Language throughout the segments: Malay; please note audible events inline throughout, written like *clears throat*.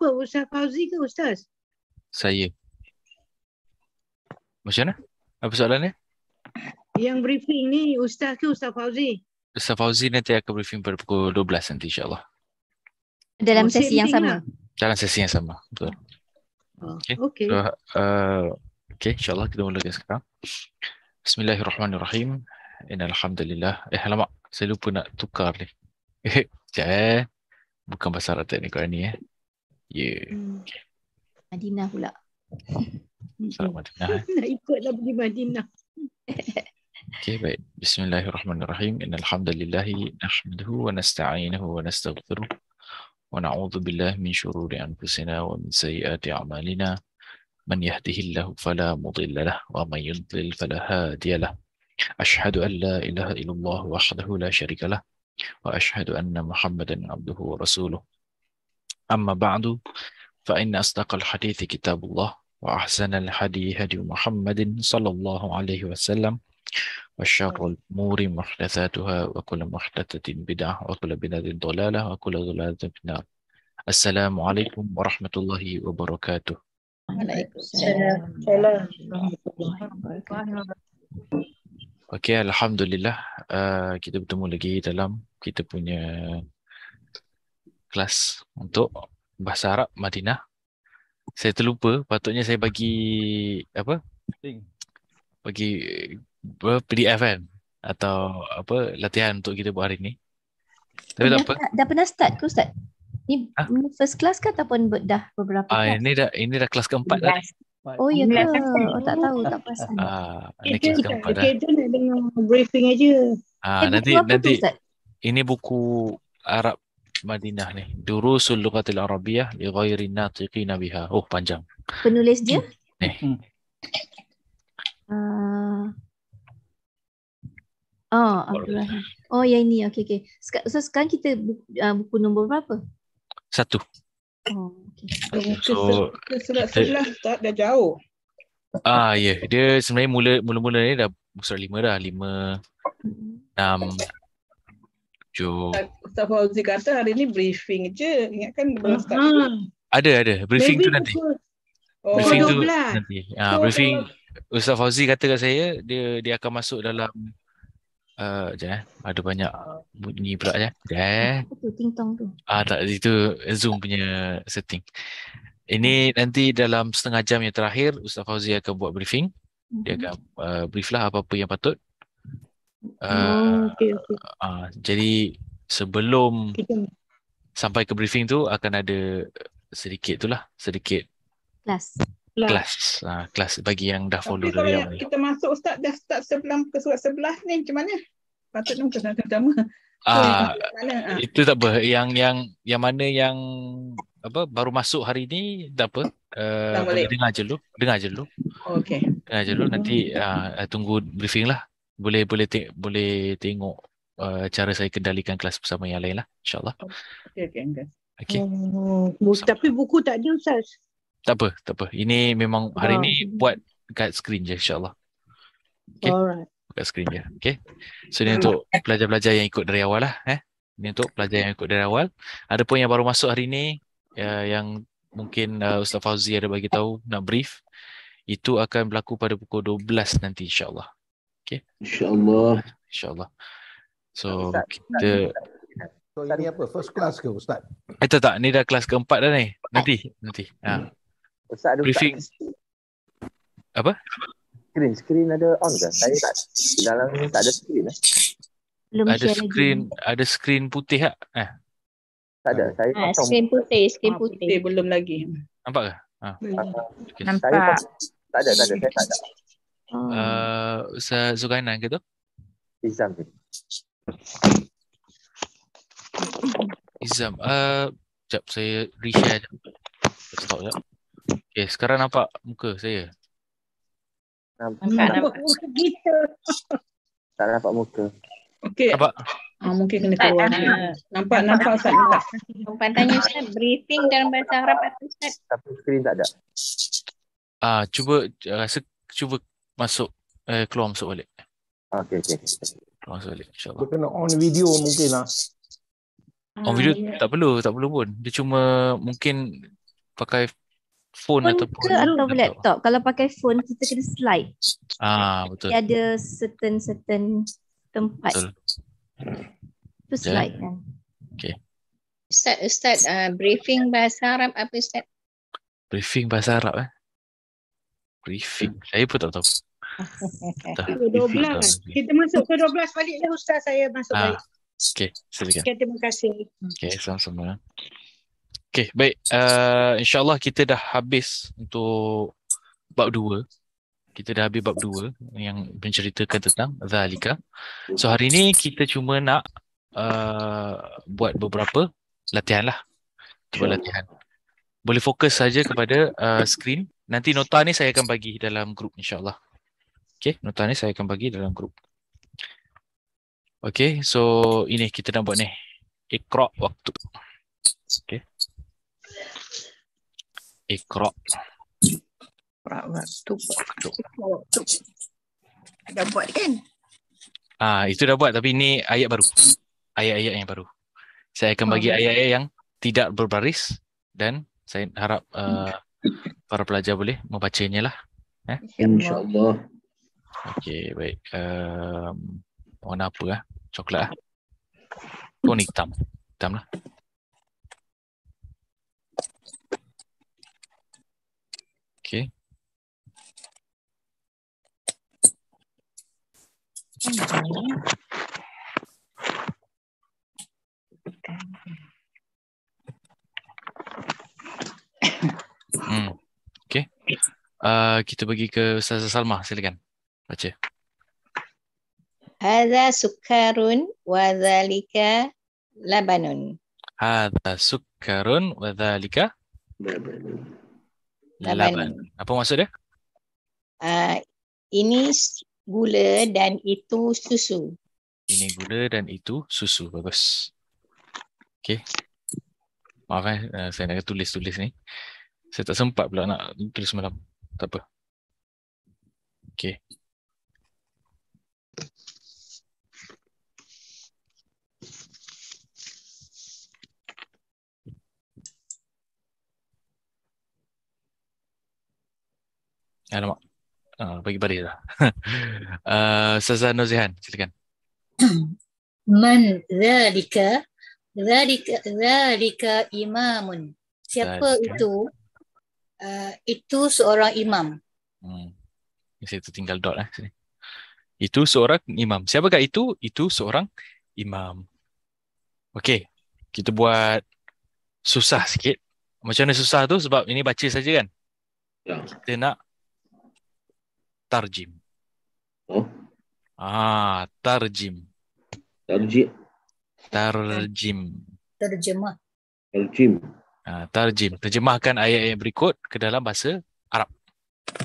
siapa? Ustaz Fauzi ke Ustaz? Saya. Macam mana? Apa soalan ni? Yang briefing ni Ustaz ke Ustaz Fauzi? Ustaz Fauzi nanti akan briefing pada pukul 12 nanti insyaAllah. Dalam oh, sesi yang sama? Lah. Dalam sesi yang sama. Betul. Oh, okay. Okay. So, uh, okay insyaAllah kita mulakan sekarang. Bismillahirrahmanirrahim. Innalhamdulillah. Eh alamak. Saya lupa nak tukar ni. Sekejap *laughs* eh. Bukan pasal rata ni korang ni eh. Ya. Yeah. Madinah pula. Selamat Madinah. Nak ikutlah pergi Madinah. Okay, baik. Bismillahirrahmanirrahim. Innalhamdulillahi nahmaduhu wa nasta'inuhu wa nastaghfiruh wa na'udhu billahi min syururi anfusina wa min sayyiati a'malina. من يهده الله فلا مضل له ومن يضلل فلا هادي له أشهد أن لا إله إلا الله وحده لا شريك له وأشهد أن محمدا عبده ورسوله أما بعد فإن أصدق الحديث كتاب الله وأحسن الحديث هدي محمد صلى الله عليه وسلم وشر الأمور محدثاتها وكل محدثة بدعة وكل بدعة ضلالة وكل ضلالة في النار السلام عليكم ورحمة الله وبركاته وعليكم السلام Alhamdulillah uh, kita bertemu lagi dalam kita punya kelas untuk bahasa Arab Madinah. Saya terlupa, patutnya saya bagi apa? Link. Bagi PDF kan atau apa latihan untuk kita buat hari ni. Tapi dah, tak apa. Dah pernah start ke ustaz? Ni ha? first class ke ataupun dah beberapa ah, kelas? Ah ini dah ini dah kelas keempat dah. Oh ya ke? Oh tak tahu tak pasal. Ah ini kelas keempat dah. Kita nak dengar briefing aja. Ah eh, nanti nanti tu, ini buku Arab Madinah ni. Durusul lughatil arabiyah li ghairi natiqina biha. Oh panjang. Penulis dia? Ni. Hmm. Uh, oh, Abdul Oh, ya ini. Okey, okey. Sek- so, sekarang kita buku, uh, ah, buku nombor berapa? Satu. Oh, okey. So, so, tak dah jauh. Ah, ya. Yeah. Dia sebenarnya mula, mula-mula ni dah surat lima dah. Lima, hmm. enam, Cuk. Ustaz Fauzi kata hari ni briefing je. Ingatkan belum start. Hmm. Ada, ada. Briefing Maybe tu nanti. Oh. oh, briefing tu nanti. Ha, so, ah, briefing so, Ustaz Fauzi kata kat saya, dia dia akan masuk dalam uh, eh, sekejap eh. Ada banyak bunyi pula ya. Sekejap eh. eh. tong tu. Ah, tak, itu Zoom punya setting. Ini hmm. nanti dalam setengah jam yang terakhir, Ustaz Fauzi akan buat briefing. Dia hmm. akan uh, brief lah apa-apa yang patut. Ah, oh, okay, okay. Uh, ah, jadi sebelum okay. sampai ke briefing tu akan ada sedikit tu lah sedikit kelas kelas kelas ah, bagi yang dah follow dari yang kita masuk ustaz dah start sebelum ke surat sebelah ni macam mana patut nak kena pertama Ah, uh, itu tak apa. Yang yang yang mana yang apa baru masuk hari ni tak apa. Uh, dengar je dulu, dengar je dulu. Okey. Dengar je dulu nanti uh, tunggu briefing lah boleh boleh te- boleh tengok uh, cara saya kendalikan kelas bersama yang lain lah insyaallah oh, okey okey okey okay. Oh, tapi buku tak ada ustaz tak apa tak apa ini memang hari oh. ni buat kat screen je insyaallah okey alright kat screen je okey so ni untuk pelajar-pelajar yang ikut dari awal lah eh ini untuk pelajar yang ikut dari awal ada pun yang baru masuk hari ni uh, yang mungkin uh, ustaz Fauzi ada bagi tahu nak brief itu akan berlaku pada pukul 12 nanti insyaallah Okay. InsyaAllah. InsyaAllah. So, Ustaz, kita... So, ini apa? First class ke Ustaz? Eh, tak, tak. Ini dah kelas keempat dah ni. Nanti. Nanti. Ha. Hmm. Ustaz ada briefing. Ustaz. Apa? Screen. Screen ada on ke? Saya tak. Dalam ni tak ada screen. Eh? Belum ada screen. Lagi. Ada screen putih tak? Ha? Eh. Tak ada. Saya ha, ah, kosong. Screen putih. Screen ah, putih. putih. Belum lagi. Nampak ke? Ha. Okay. Nampak. Saya tak, tak ada. Tak ada. Saya tak ada. Uh, Ustaz Zulkainan ke tu? Izam ke? Izam. Uh, sekejap saya reshare je. Stop sekejap. Okay, sekarang nampak muka saya? Nampak. Nampak muka kita. Tak nampak muka. Okay. Nampak. Ah, mungkin kena keluar. Tak, eh, nampak, nampak Ustaz. Nampak. Nampak tanya Ustaz, briefing dalam bahasa Arab atau Ustaz? Tapi screen tak ada. Ah, uh, cuba, rasa cuba masuk eh, keluar masuk balik. Okey okey. Masuk balik insya-Allah. Kita kena on video mungkin lah. On video yeah. tak perlu, tak perlu pun. Dia cuma mungkin pakai phone, phone ataupun ke atau laptop. Kalau pakai phone kita kena slide. Ah betul. Dia ada certain certain tempat. Betul. Tu slide yeah. kan. Okey. Ustaz, Ustaz, uh, briefing bahasa Arab apa Ustaz? Briefing bahasa Arab eh? Briefing. *laughs* Saya pun tak tahu. Kita masuk ke 12 balik dah Ustaz saya masuk ah. balik. Okey, silakan. terima kasih. Okay, sama-sama. Okay, baik. Uh, InsyaAllah kita dah habis untuk bab dua. kita dah habis bab dua yang menceritakan tentang Zalika. So hari ni kita cuma nak uh, buat beberapa latihan lah. Cuba latihan. Boleh fokus saja kepada uh, screen. Nanti nota ni saya akan bagi dalam grup insyaAllah. Okay, nota ni saya akan bagi dalam grup. Okay, so ini kita nak buat ni. Ikhrok waktu. Okay. Ikhrok. Ikhrok waktu. waktu. Dah buat kan? Ah, itu dah buat tapi ini ayat baru. Ayat-ayat yang baru. Saya akan bagi oh. ayat-ayat yang tidak berbaris dan saya harap uh, para pelajar boleh membacanya lah. Eh? Ya? InsyaAllah. Okay baik. Um, warna apa lah? Coklat lah. Warna oh, hitam. Hitam lah. Okey. Okay. Mm-hmm. Hmm. Okey. Uh, kita bagi ke Ustazah Salma, silakan. Baca. Hadza sukarun wa dzalika labanun. Hadza sukarun wa dzalika labanun. Laban. Apa maksud dia? Uh, ini gula dan itu susu. Ini gula dan itu susu. Bagus. Okey. Maaf eh, saya nak tulis-tulis ni. Saya tak sempat pula nak tulis malam. Tak apa. Okay. Alamak. Uh, bagi baris lah. uh, *laughs* ah, Sazan Nozihan, silakan. *coughs* Man zalika zalika zalika imamun. Siapa Zadika. itu? Uh, itu seorang imam. Hmm. Saya tinggal dot lah. Sini. Itu seorang imam. Siapa kata itu? Itu seorang imam. Okey. Kita buat susah sikit. Macam mana susah tu? Sebab ini baca saja kan? Ya. Kita nak tarjim. Oh. Ah, tarjim. Tarjim. Tarjim. Terjemah. Tarjim. Ah, tarjim terjemahkan ayat yang berikut ke dalam bahasa Arab.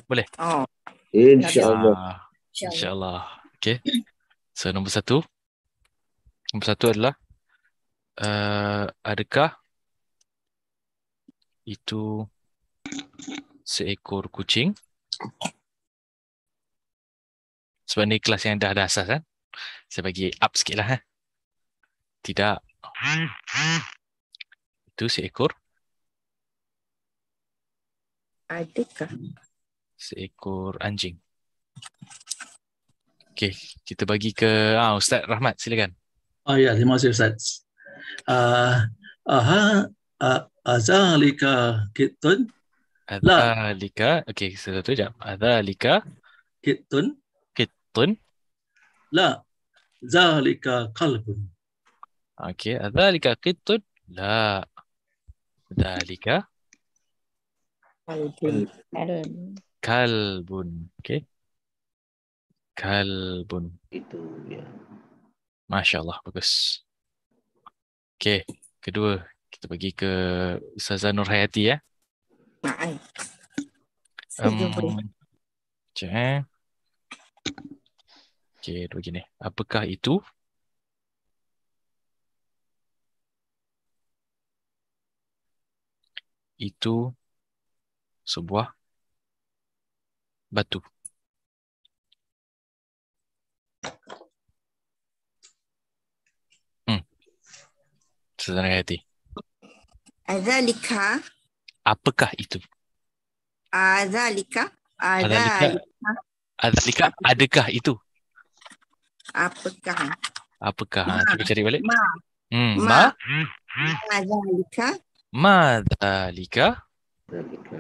Boleh? Oh. Insya-Allah. Ah, Insya-Allah. Okey. So nombor satu. Nombor satu adalah uh, adakah itu seekor kucing? Sebab ni kelas yang dah dasar kan? Saya bagi up sikit lah. Ha? Tidak. Itu seekor adakah? Seekor anjing. Okay, kita bagi ke ah, Ustaz Rahmat, silakan. Oh ya, terima kasih Ustaz. Uh, aha, uh, azalika kitun. Azalika, la. okay, satu sekejap. Azalika kitun. Kitun. La, zalika kalbun. Okay, azalika kitun. La, zalika Kalbun. Kalbun. Okay. Kalbun. Itu ya. Masya Allah. Bagus. Okay. Kedua. Kita pergi ke Ustazah Nurhayati ya. Ma'ai. Um, Sekejap eh. Okay. Dua begini. Apakah itu? Itu ce bois, bateau. Hmm. Sedangkan hati. Azalika. Apakah itu? Azalika. Azalika. Azalika. Adakah itu? Apakah? Apakah? Ma. Cuba cari balik. Ma. Hmm. Ma. Ma. Azalika. Ma. Azalika. Ma. Dalika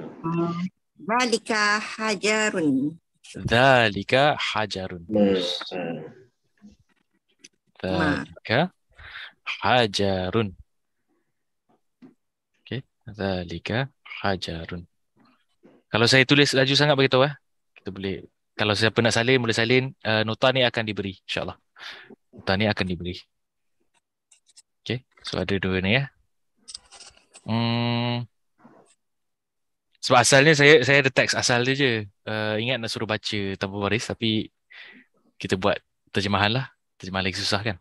ah, hajarun. Dalika hajarun. Dalika hmm, hmm. hajarun. Okay. Dalika hajarun. Kalau saya tulis laju sangat begitu, eh. Kita boleh kalau siapa nak salin boleh salin uh, nota ni akan diberi insyaallah. Nota ni akan diberi. Okay. So ada dua ni ya. Hmm. Sebab asalnya saya saya ada teks asal dia je. Uh, ingat nak suruh baca tanpa baris tapi kita buat terjemahan lah. Terjemahan lagi susah kan.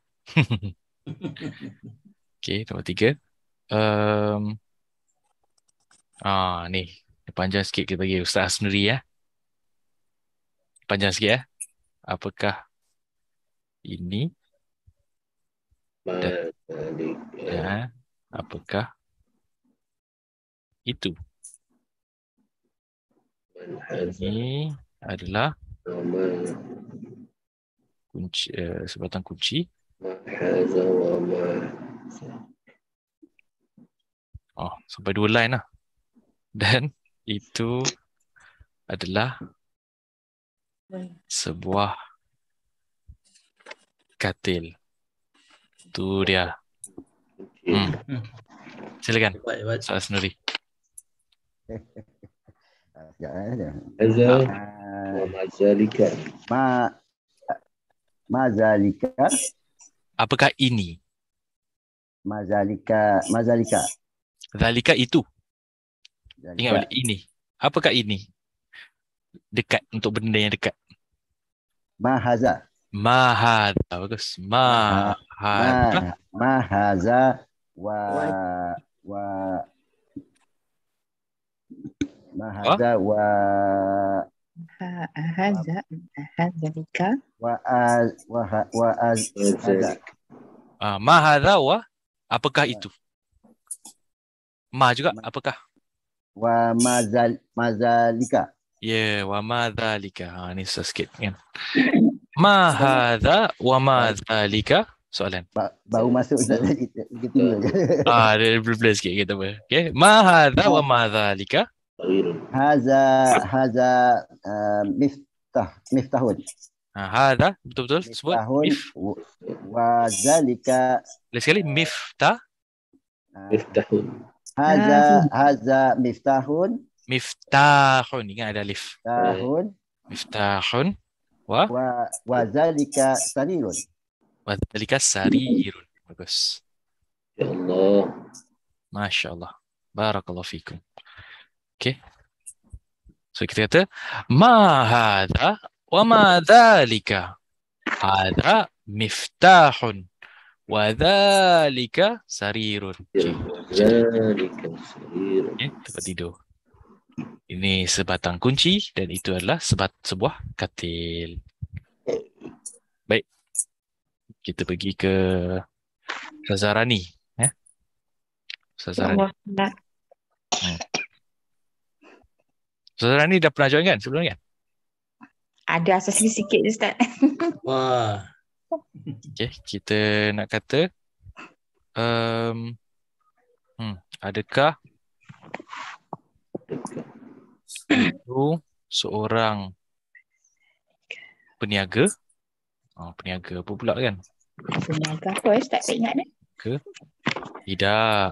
*laughs* okay, nombor tiga. Um, ah, ni. Panjang sikit kita bagi Ustaz Asnuri ya. Panjang sikit ya. Apakah ini? Dan, eh, ya, apakah itu? Ini adalah kunci uh, sebatang kunci. Oh, sampai dua line lah. Dan itu adalah sebuah katil. Tu dia. Hmm. hmm. Silakan. Baik, Soal sendiri. Sekejap eh. Azal. Mazalika. Ma Mazalika. Apakah ini? Mazalika. Mazalika. Zalika itu. Zalika. Ingat balik. Ini. Apakah ini? Dekat untuk benda yang dekat. Mahaza. Mahaza. Bagus. Mahaza. Mahaza. Wa. Wa ma hadza ha? wa hadza hadza lika wa az, wa ha, wa az, hadza ah, wa apakah ya. itu ma juga apakah wa mazal mazalika ya yeah, wa mazalika Ini ah, ni sikit kan ma wa mazalika soalan ba- baru masuk ustaz kita kita ah dia belum sikit kita apa okey ma hadza wa mazalika هذا هذا آه، مفتاح مفتاح آه، هذا بدو بدو مفتاح وذلك ليش قال آه، مفتاح مفتاح هذا هذا مفتاح مفتاح يعني هذا الف مفتاح مفتاح إيه. و وذلك سرير وذلك سرير بس يا الله ما شاء الله بارك الله فيكم Okay. So kita kata ma hadha wa ma dhalika. Hadha miftahun wa dhalika sarirun. Dhalika sarirun. Okay. Tempat tidur. Ini sebatang kunci dan itu adalah sebat sebuah katil. Baik. Kita pergi ke Sazarani. Eh? Sazarani. Ya. Hmm. Ustaz ni dah pernah join kan sebelum ni kan? Ada sesi sikit je Ustaz. *laughs* Wah. Okay, kita nak kata um, hmm, adakah itu seorang peniaga oh, peniaga apa pula kan? Peniaga apa eh? Tak ingat ni. Eh. Ke? Tidak.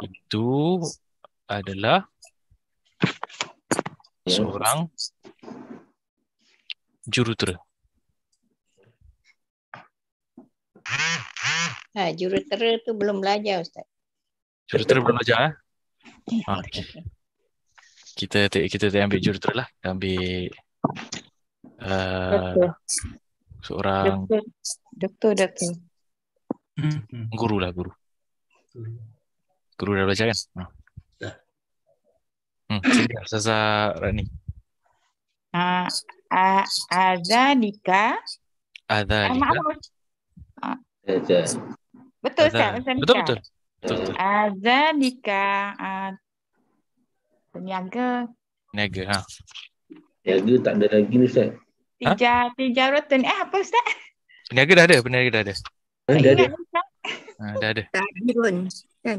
Itu adalah Ya. seorang jurutera. Ha, jurutera tu belum belajar Ustaz. Jurutera belum belajar? Eh? Ha, okay. Kita kita ambil jurutera lah. Ambil uh, doktor. seorang doktor. Doktor, doktor. Guru lah guru. Guru dah belajar kan? Ha. Hmm, Saza Rani. Ah, uh, Dika. Aza Dika. Betul, Ustaz. Betul, betul, betul. Dika. Uh, ah, peniaga. Peniaga, ha. Peniaga tak ada lagi, ni Tija, ha? Tija Rotun. Eh, apa, Ustaz? Peniaga dah ada, peniaga dah ada. Eh, dah ada. Ah, ada. Tak, kan?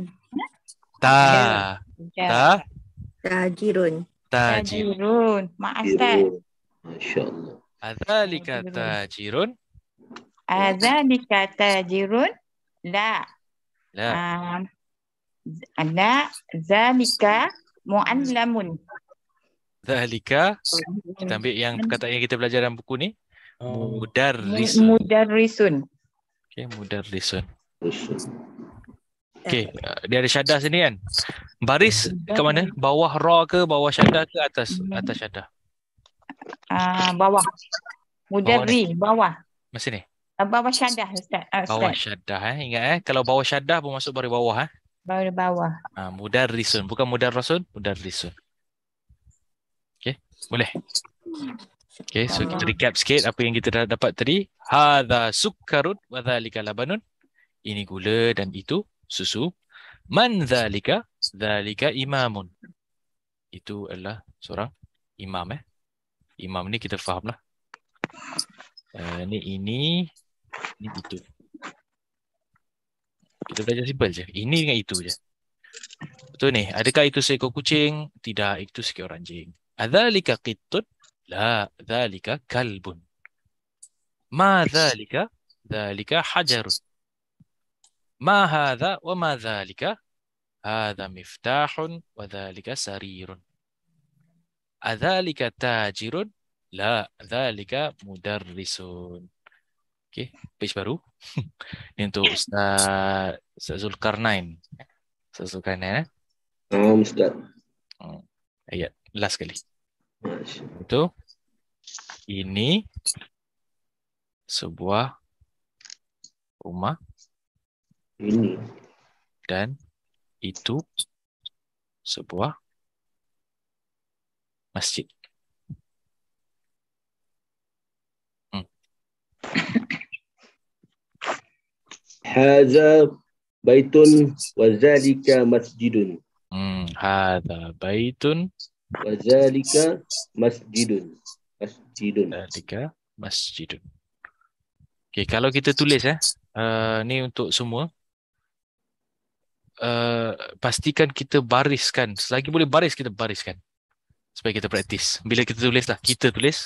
Tak. Tak. Tajirun. Tajirun. Maaf, Ustaz. Masya Allah. Adhalika tajirun. Adhalika tajirun. La. La. Uh, la. Zalika mu'allamun. Zalika. Kita ambil yang perkataan yang kita belajar dalam buku ni. Oh. Mudarrisun. Mudarrisun. Okay, mudarrisun. Mudarrisun. Okey, eh, dia ada syadah sini kan? Baris ke mana? Bawah raw ke, bawah syadah ke, atas atas syadah? Uh, bawah. Mudah bawah, bawah. Masih ni? Ah, bawah syadah, ah, Ustaz. bawah syadah, eh. ingat eh. Kalau bawah syadah pun masuk baris bawah. Eh. Baris bawah. Uh, mudah risun. Bukan mudah rasun, mudah risun. Okey, boleh. Okey, so kita recap sikit apa yang kita dah dapat tadi. Hadha sukkarut wa thalika labanun. Ini gula dan itu susu. Man zalika? Zalika imamun. Itu adalah seorang imam eh. Imam ni kita fahamlah. Uh, eh, ni ini ini itu. Kita belajar simple je. Ini dengan itu je. Betul ni. Adakah itu seekor kucing? Tidak, itu seekor anjing. Adzalika qittun? La, zalika kalbun. Ma zalika? Zalika hajarun. ما هذا وما ذلك هذا مفتاح وذلك سرير أذلك تاجر لا ذلك مدرس Okay, page baru. *laughs* Ini untuk Ustaz, Ustaz Zulkarnain. Ustaz Zulkarnain. Eh? Oh, Ustaz. Oh, ayat, last sekali. Itu, ini sebuah rumah ini dan itu sebuah masjid. Hmm. *coughs* Haza baitun wa zalika masjidun. Hmm, haza baitun wa zalika masjidun. Masjidun. Zalika masjidun. Okey, kalau kita tulis eh, uh, ni untuk semua Eh, pastikan kita bariskan selagi boleh baris kita bariskan supaya kita praktis bila kita tulis lah kita tulis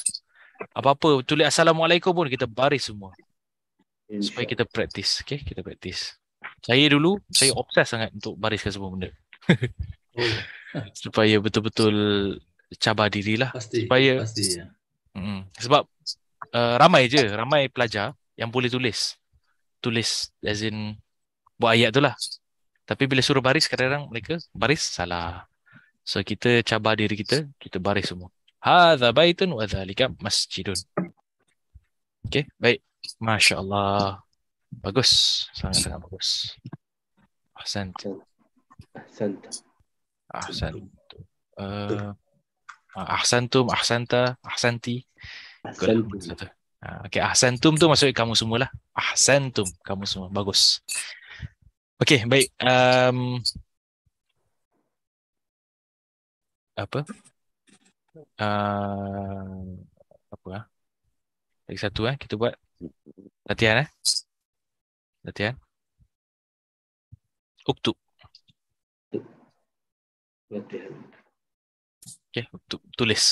apa-apa tulis assalamualaikum pun kita baris semua supaya kita praktis Okay kita praktis saya dulu saya obses sangat untuk bariskan semua benda oh. *laughs* supaya betul-betul cabar dirilah pasti, supaya pasti ya. mm, sebab uh, ramai je ramai pelajar yang boleh tulis tulis as in buat ayat tu lah tapi bila suruh baris kadang-kadang mereka baris salah. So kita cabar diri kita, kita baris semua. Hadza baitun wa dhalika masjidun. Okay, baik. Masya Allah. Bagus. Sangat sangat bagus. Ahsan. Ahsan. Ahsan. Uh, ahsantum, ahsanta, ahsanti. Lah ahsantum. Ah, okay, ahsantum tu maksud kamu semualah. Ahsantum, kamu semua. Bagus. Okey, baik. Um, apa? Uh, apa lah? Lagi satu lah, kita buat. Latihan lah. Latihan. Uktub. Okey, tulis.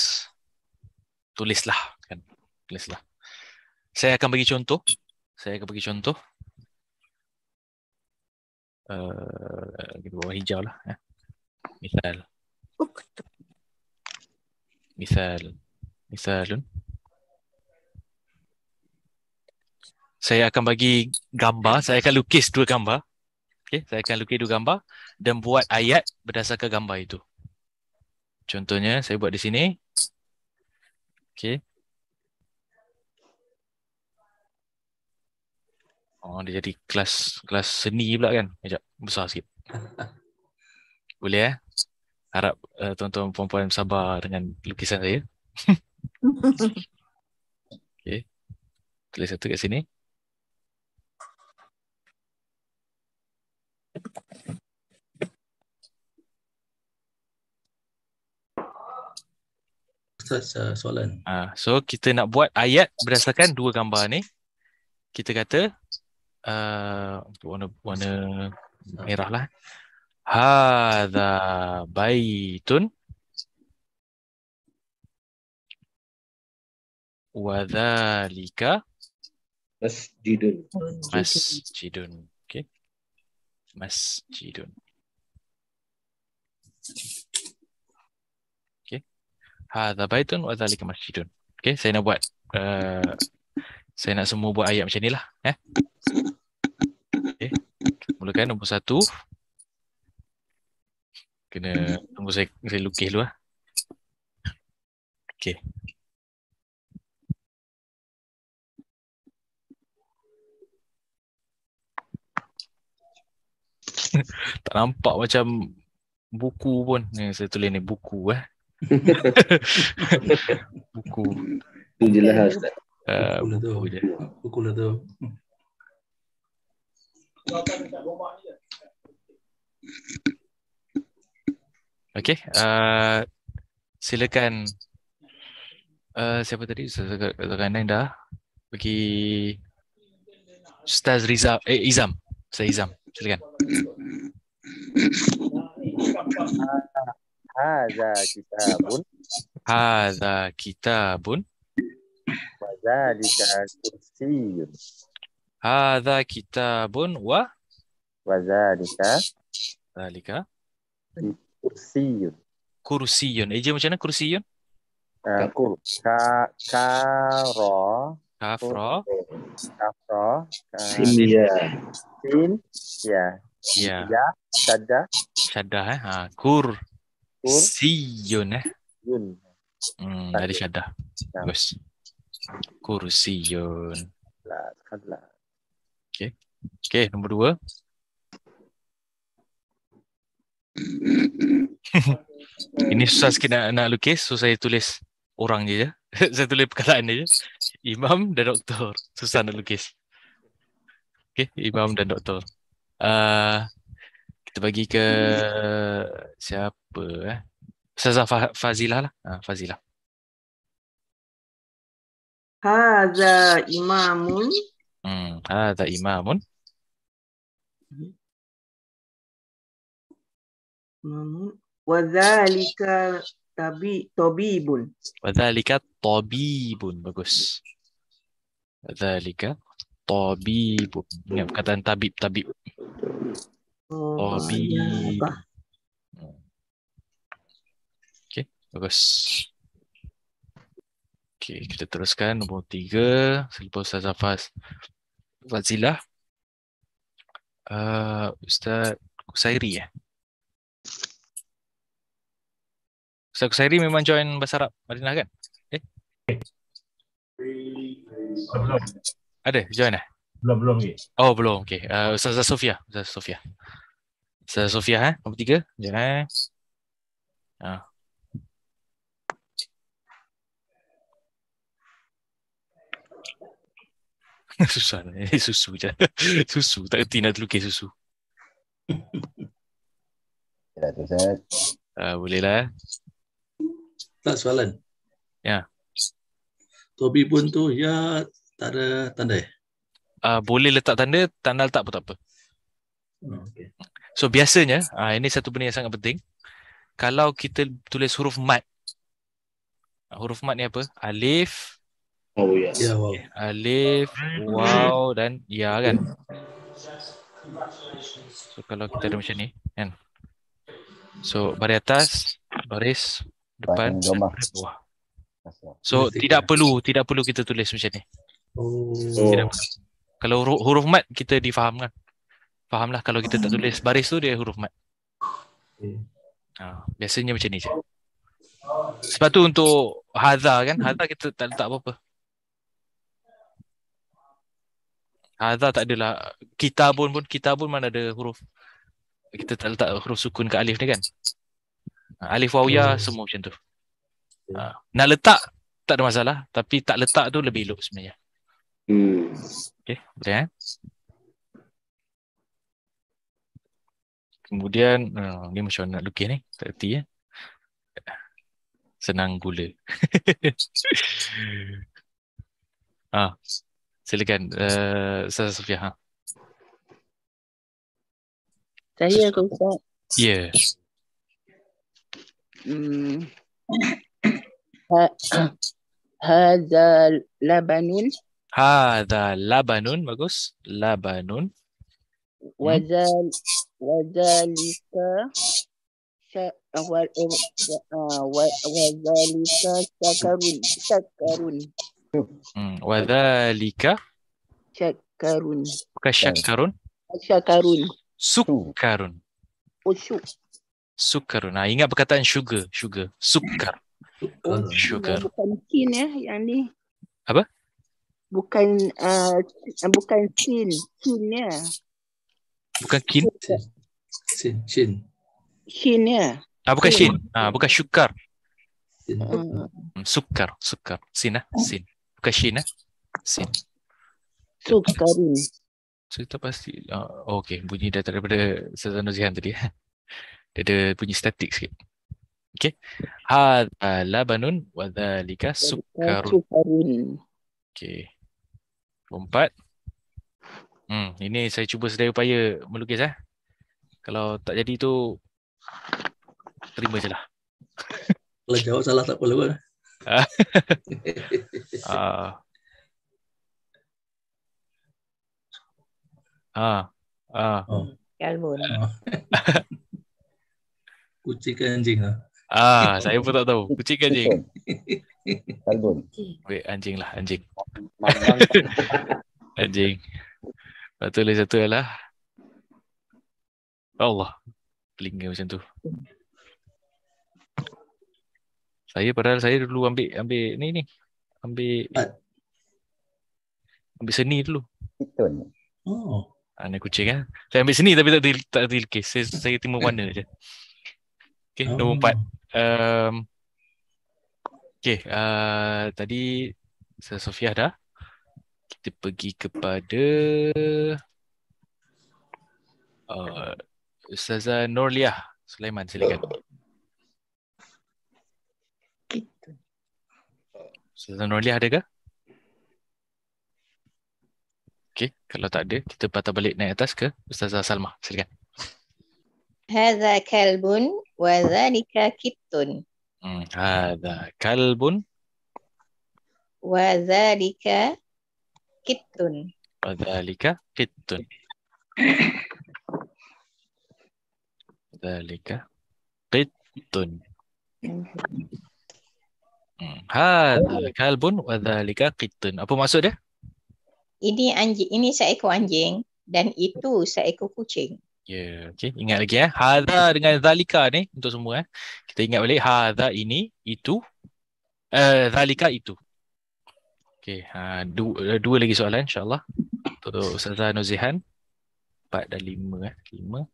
Tulislah. Kan? Tulislah. Saya akan bagi contoh. Saya akan bagi contoh di eh, bawah hijau lah. Eh. Misal. Uktub. Misal. Misalun. Saya akan bagi gambar. Saya akan lukis dua gambar. Okay. Saya akan lukis dua gambar dan buat ayat berdasarkan gambar itu. Contohnya, saya buat di sini. Okay. Oh, dia jadi kelas kelas seni pula kan. Sekejap, besar sikit. *laughs* Boleh eh? Harap uh, tuan-tuan perempuan sabar dengan lukisan saya. *laughs* okay. Tulis satu kat sini. soalan. Ah, so kita nak buat ayat berdasarkan dua gambar ni. Kita kata Ah, untuk warna warna merah lah. Hada baitun. Wadhalika masjidun. Masjidun. Okay. Masjidun. Okay. Hada baitun wadhalika masjidun. Okay. Saya nak buat uh, saya nak semua buat ayat macam ni lah. Eh? mulakan nombor satu. Kena nombor saya, saya lukis dulu lah. Okay. *laughs* tak nampak macam buku pun. Ni saya tulis ni buku eh. *laughs* buku. Itu jelas Ustaz. Ah, buku lah tu. Buku lah tu. Okay, uh, silakan uh, siapa tadi? Ustaz Ghanain dah pergi Ustaz Riza, eh, Izam. Ustaz Izam, silakan. Ha, Haza kitabun. Haza kitabun. di kursiyun. Hadza kitabun wa wa zalika zalika kursiyun. Kursiyun. Eja macam mana kursiyun? Uh, kur ka ka ro kafro kafro sin ya sin ya ya, ya sada sada eh ha kur kursiyun eh yun hmm dari sada ya. bagus kursiyun lah kan lah Okey. Okey, nombor dua. *laughs* Ini susah sikit nak, nak lukis, so saya tulis orang je. Ya. *laughs* saya tulis perkataan dia je. Imam dan doktor. Susah nak lukis. Okey, imam dan doktor. Uh, kita bagi ke siapa eh? Ustazah Fazilah lah. Ha, Fazilah. Haza imamun Hmm, ada ah, imamun. Imamun. Wadhalika tabi tabibun. Wadhalika tabibun. Bagus. Wadhalika tabibun. Ingat perkataan tabib, tabib. Oh, tabib. Ya, ya, ya. hmm. Okay, bagus. Okey, kita teruskan nombor tiga selepas Ustaz Zafaz Fazilah. Uh, Ustaz Kusairi ya? Ustaz Kusairi memang join Bahasa Arab Madinah kan? Eh? Belum. Ada, join lah? Belum, belum. Ya. Oh, belum. Okey. Uh, Ustaz Sofia. Ustaz Sofia. Ustaz Sofia, ha? nombor tiga. Jangan. Ah. Uh. Susah lah. Eh, susu je. *laughs* Susu. Tak kerti nak terlukis susu. Ya, tu, Ustaz. Uh, boleh lah. Tak soalan. Ya. Tobi pun tu, ya, tak ada tanda ya? Uh, boleh letak tanda, tanda letak pun tak apa. Oh, okay. So biasanya uh, Ini satu benda yang sangat penting Kalau kita tulis huruf mat Huruf mat ni apa? Alif Wow, oh, yes. Ya, wow. Eh, Alif, wow dan ya kan. So kalau kita ada macam ni, kan. So baris atas, baris depan, baris bawah. So tidak perlu, tidak perlu kita tulis macam ni. Oh. Tidak perlu. Kalau huruf, huruf mat kita difaham kan. Fahamlah kalau kita tak tulis baris tu dia huruf mat. Okay. Ha, biasanya macam ni je. Sebab tu untuk hadar kan, hadar kita tak letak apa-apa. Ada ah, tak ada lah kita pun pun kita pun mana ada huruf kita tak letak huruf sukun ke alif ni kan ah, alif wawiyah hmm. semua macam tu hmm. nak letak tak ada masalah tapi tak letak tu lebih elok sebenarnya hmm. okey boleh eh? kemudian uh, ni macam nak lukis ni tak reti ya eh? senang gula *laughs* ah Silakan, uh, eh, Ustazah Sofia. Ha? Saya ke Ustaz? Ya. Hmm. Ha, Hada labanun. Hada labanun, bagus. Labanun. Hmm. Wazal, hmm. wazalika ah, wa eh, wa ah, wa wa Hmm, wadhalika Syakarun Bukan hmm. syakarun Syakarun Sukarun Oh syuk Sukarun nah, Ingat perkataan sugar Sugar Sukar oh, Sugar Bukan sin ya eh, Yang ni Apa? Bukan uh, Bukan sin Sin ya Bukan kin Sin Sin Sin ya Ah, bukan sin. Ah, bukan syukar. Sukar. Sukar. Sin lah. Bukan Shin eh? Sin. So, Karin. So, kita pasti. Uh, okay, bunyi dah daripada Sazan Zihan tadi. Eh? Dia ada bunyi statik sikit. Okay. Hada labanun wa sukarun. Okay. Empat. Hmm, ini saya cuba sedaya upaya melukis. Eh? Kalau tak jadi tu, terima je lah. Kalau jawab salah tak apa lah. *laughs* Ah. Ah. ah, Calmon. Oh. *laughs* Kucing ke anjing lah. Ah, saya pun tak tahu. Kucing ke anjing. Calmon. *laughs* Wei, anjing lah, anjing. anjing. Patut lagi satu lah. Ya Allah. Pelingga macam tu. Saya padahal saya dulu ambil ambil ni ni. Ambil uh. ambil seni dulu. Itu Oh. Anak ah, kucing kan. Saya ambil seni tapi tak di, tak dilukis. Saya saya timu eh. warna je. Okey, oh. nombor 4. Um, okey, uh, tadi saya Sofia dah. Kita pergi kepada uh, Ustazah Norliah Sulaiman silakan. Saudara Norli ada ke? Okey, kalau tak ada, kita patah balik naik atas ke Ustazah Salma. Silakan. Hadza kalbun wa dhalika kittun. Hmm, hadza kalbun wa dhalika kittun. Wa dhalika kittun. dhalika kittun. Mhm. Ha, oh. kalbun wa dhalika qittun. Apa maksud dia? Ini anjing, ini seekor anjing dan itu seekor kucing. Ya, yeah, okey. Ingat lagi eh. Hadza dengan zalika ni untuk semua eh. Kita ingat balik hadza ini itu eh uh, zalika itu. Okey, ha dua, eh, dua lagi soalan insya-Allah. Untuk Ustaz Nuzihan 4 dan 5 eh. 5.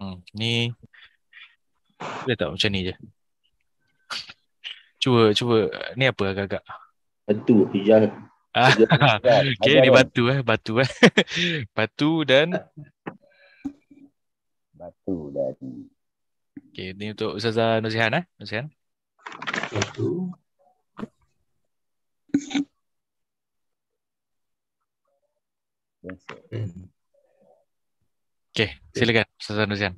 Hmm, ni boleh tak macam ni je? Cuba cuba ni apa agak-agak? Batu hijau. *laughs* Ah, *laughs* okay, ni batu eh, batu eh. *laughs* batu dan batu dan Okay, ni untuk Ustazah nasihan eh. nasihan Okay, silakan Ustazah Nuzihan.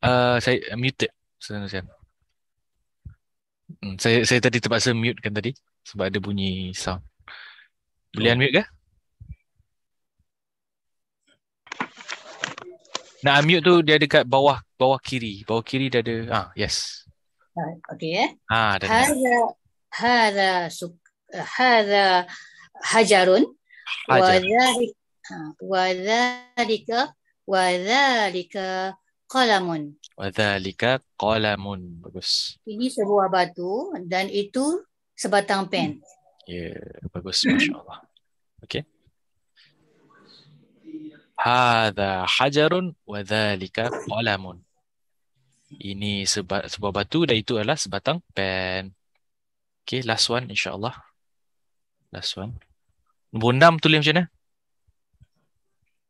Uh, ah, saya muted Ustazah Nuzihan. Hmm, saya saya tadi terpaksa mute kan tadi sebab ada bunyi sound. Boleh oh. unmute ke? Nak unmute tu dia dekat bawah bawah kiri. Bawah kiri dia ada ah yes. Okey eh. Ah, ada. Hada hada suk hada hajarun Hajar. wa dhalika ha, wa dhalika qalamun. Wa dhalika qalamun. Bagus. Ini sebuah batu dan itu sebatang pen. Hmm. Ya, yeah, bagus masya-Allah. Okey. Hadha hajarun wa dhalika qalamun. Ini sebuah batu dan itu adalah sebatang pen. Okey, last one insya-Allah. Last one. Nombor enam tulis macam mana?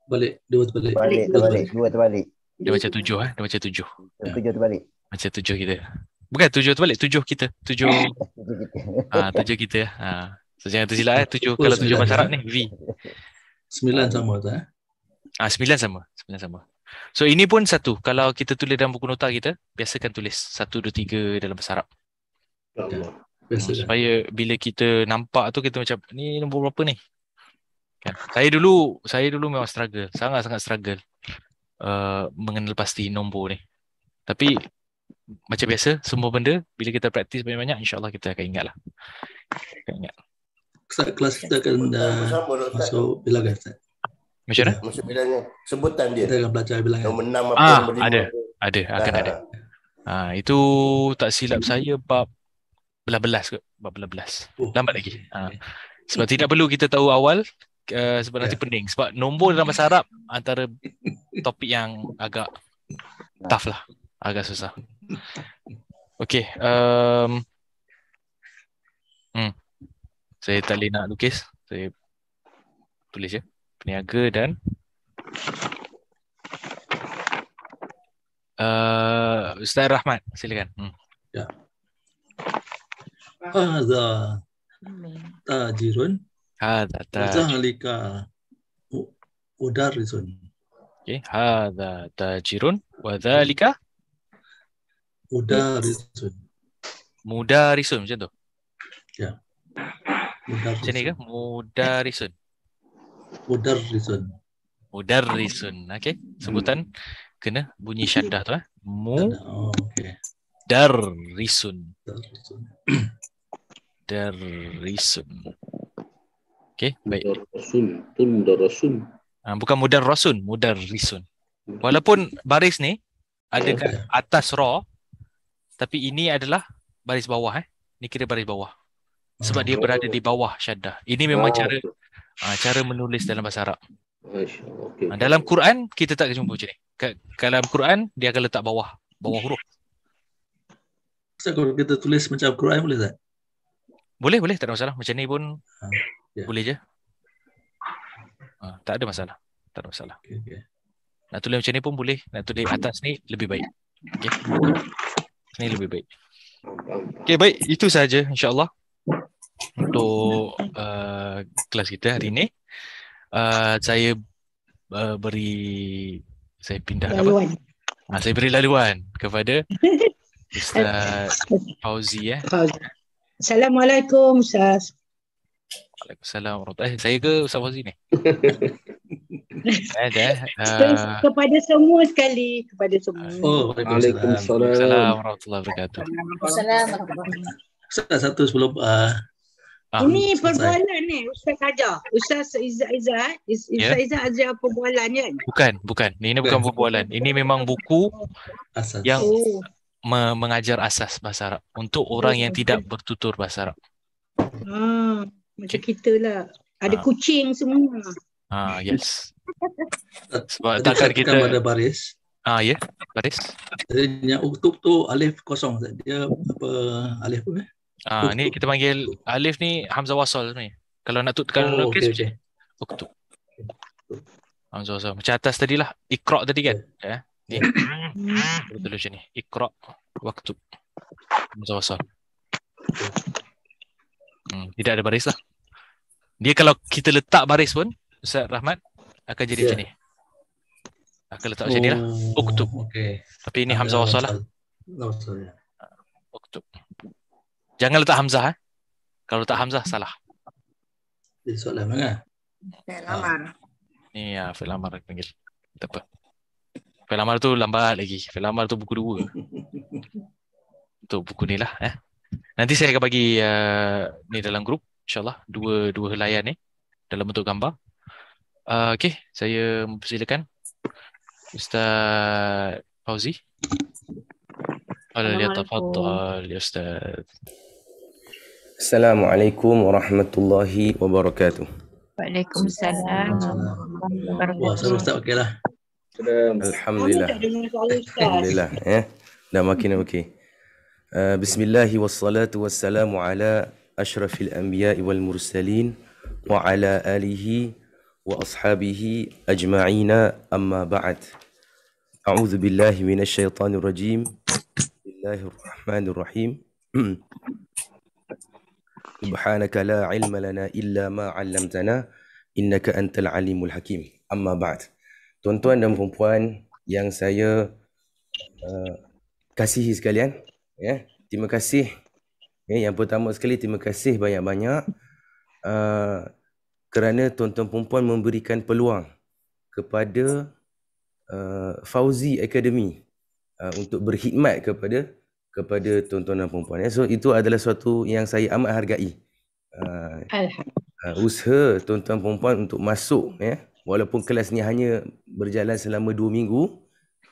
Balik, dua terbalik. Balik, terbalik. Dua terbalik. Dia macam tujuh eh. Dia macam tujuh. Tujuh terbalik. Macam tujuh kita. Bukan tujuh terbalik. Tujuh kita. Tujuh. ha, *laughs* tujuh kita. Ha. So, jangan tersilap eh. Tujuh. Oh, kalau tujuh masyarakat ni. V. Sembilan sama tu eh. Ah, sembilan sama. Sembilan sama. So ini pun satu. Kalau kita tulis dalam buku nota kita, biasakan tulis satu, dua, tiga dalam bahasa Arab. Ya. Biasa Supaya bila kita nampak tu, kita macam, ni nombor berapa ni? Kan? Saya dulu, saya dulu memang struggle. Sangat-sangat struggle. Uh, mengenal pasti nombor ni. Tapi macam biasa semua benda bila kita praktis banyak-banyak insyaallah kita akan ingat lah. ingat. Ustaz kelas kita akan dah uh, masuk bila guys. Macam mana? Masuk bilangnya sebutan dia. Kita akan belajar bilangan. Nombor 6 apa ah, yang ada. Nombor. Ada akan ah. ada. Ha, ah, itu tak silap saya bab belas-belas kot. Bab belas-belas. Oh. Lambat lagi. Ha. Ah. Sebab tidak perlu kita tahu awal Eh, sebab yeah. nanti ya. pening sebab nombor dalam bahasa Arab antara *laughs* topik yang agak ya. tough lah agak susah Okay um, hmm. saya tak boleh nak lukis saya tulis ya. peniaga dan uh, Ustaz Rahmat silakan hmm. ya yeah. Hada tajirun Hada ta. Zahalika udarisun. Okay. Hada tajirun. Wadhalika. Mudarisun. Mudarisun macam tu? Ya. Mudarisun. Macam ni ke? Mudarisun. Mudarisun. Mudarisun. Okay. Sebutan hmm. kena bunyi syadah tu. Eh. Mu. Oh, okay. Darisun. Darisun. Darisun. Okey, baik. Mudarrasun, mudarrasun. Ah bukan mudarrasun, mudarrisun. Walaupun baris ni ada kat atas ra tapi ini adalah baris bawah eh. Ni kira baris bawah. Sebab dia berada di bawah syaddah. Ini memang ah, cara ah cara menulis dalam bahasa Arab. Okay. Ah, dalam Quran kita tak jumpa macam ni. Dalam Quran dia akan letak bawah bawah huruf. Saya kalau kita tulis macam Quran boleh tak? Boleh boleh tak ada masalah. Macam ni pun ah. Yeah. Boleh je? Ha, tak ada masalah. Tak ada masalah. Okay, okay. Nak tulis macam ni pun boleh. Nak tulis atas ni lebih baik. Okay. Ini lebih baik. Okay, baik. Itu sahaja insyaAllah untuk uh, kelas kita hari ini. Uh, saya uh, beri saya pindah laluan. apa? Ah, saya beri laluan kepada *laughs* Ustaz Fauzi. Eh. Assalamualaikum Ustaz. Assalamualaikum. warahmatullahi eh, Saya ke Ustaz Fauzi ni? *laughs* Eh, eh, eh, Ada. uh, kepada semua sekali, kepada semua. Ah, oh, Waalaikumsalam. Waalaikumsalam warahmatullahi wabarakatuh. Waalaikumsalam satu sebelum ah. Ah. ini perbualan ni Ustaz saja. Ustaz Izzat Izzat ya. Ustaz Izzat Azza yeah. perbualan ya. Bukan, bukan. Ini bukan, perbualan. Ini memang buku yang oh. mengajar asas bahasa Arab untuk orang yang oh. tidak bertutur bahasa Arab. Hmm. Macam kita lah. Ada ha. kucing semua. Ha, yes. *laughs* Sebab takkan kita... kita... Ada baris. Ah yeah. baris. Jadi yang utup tu alif kosong. Dia apa alif apa? Eh? Ah ni kita panggil alif ni Hamzah Wasol ni. Kalau nak tutup kalau oh, lukis okay, okay. Utup. Oh, Hamzah Wasol. Macam atas tadi lah. Ikrok tadi kan? Ya. Yeah. Ni. Betul macam ni. Ikrok waktu. Hamzah Wasol. Hmm, tidak ada baris lah. Dia kalau kita letak baris pun Ustaz Rahmat akan jadi yeah. macam ya. ni. Akan ah, letak oh. macam ni lah. Oh. Uktub. Okay. Tapi ini Hamzah Wasal lah. Uktub. Jangan letak Hamzah. Eh. Kalau letak Hamzah, salah. Ini soalan mana? Ya. Fe'lamar. Ah. Ni ya, ah, Fe'lamar panggil. Tak apa. Fe'lamar tu lambat lagi. Fe'lamar tu buku dua. *laughs* tu buku ni lah. Eh. Nanti saya akan bagi uh, ni dalam grup insyaallah dua hmm. dua helaian ni dalam bentuk gambar. Uh, okay, saya mempersilakan Ustaz Fauzi. Alhamdulillah, ya Ustaz. Assalamualaikum warahmatullahi wabarakatuh. Waalaikumsalam. Wah, seru Ustaz, okeylah. Alhamdulillah. Alhamdulillah, ya. Dah makin okey. Uh, Bismillahirrahmanirrahim. Wassalatu wassalamu ala أشرف الأنبياء والمرسلين وعلى آله وأصحابه أجمعين أما بعد أعوذ بالله من الشيطان الرجيم بسم الله الرحمن الرحيم *clears throat* سبحانك لا علم لنا إلا ما علمتنا إنك أنت العليم الحكيم أما بعد tuan-tuan dan puan-puan yang saya uh, kasihi sekalian ya yeah, terima kasih Okay, yang pertama sekali terima kasih banyak-banyak uh, kerana tuan-tuan perempuan memberikan peluang kepada uh, Fauzi Academy uh, untuk berkhidmat kepada kepada tuan-tuan dan perempuan. Ya. So itu adalah suatu yang saya amat hargai. Uh, uh, usaha tuan-tuan perempuan untuk masuk ya. Walaupun kelas ni hanya berjalan selama dua minggu,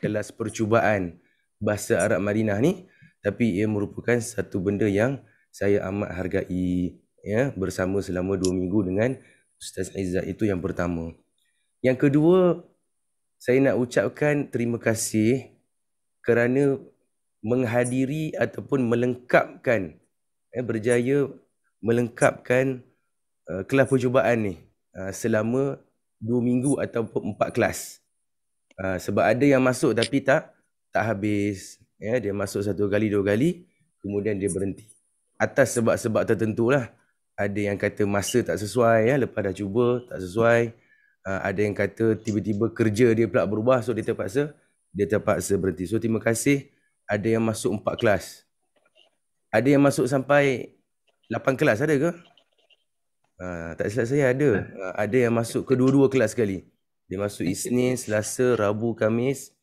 kelas percubaan bahasa Arab Madinah ni, tapi ia merupakan satu benda yang saya amat hargai ya bersama selama dua minggu dengan Ustaz Izzat itu yang pertama. Yang kedua, saya nak ucapkan terima kasih kerana menghadiri ataupun melengkapkan eh, berjaya melengkapkan uh, kelas percubaan ni uh, selama dua minggu ataupun empat kelas. Uh, sebab ada yang masuk tapi tak tak habis ya dia masuk satu kali dua kali kemudian dia berhenti atas sebab-sebab tertentu lah ada yang kata masa tak sesuai ya lepas dah cuba tak sesuai uh, ada yang kata tiba-tiba kerja dia pula berubah so dia terpaksa dia terpaksa berhenti so terima kasih ada yang masuk empat kelas ada yang masuk sampai lapan kelas ada ke uh, tak silap saya ada uh, ada yang masuk kedua-dua kelas sekali dia masuk Isnin, Selasa, Rabu, Kamis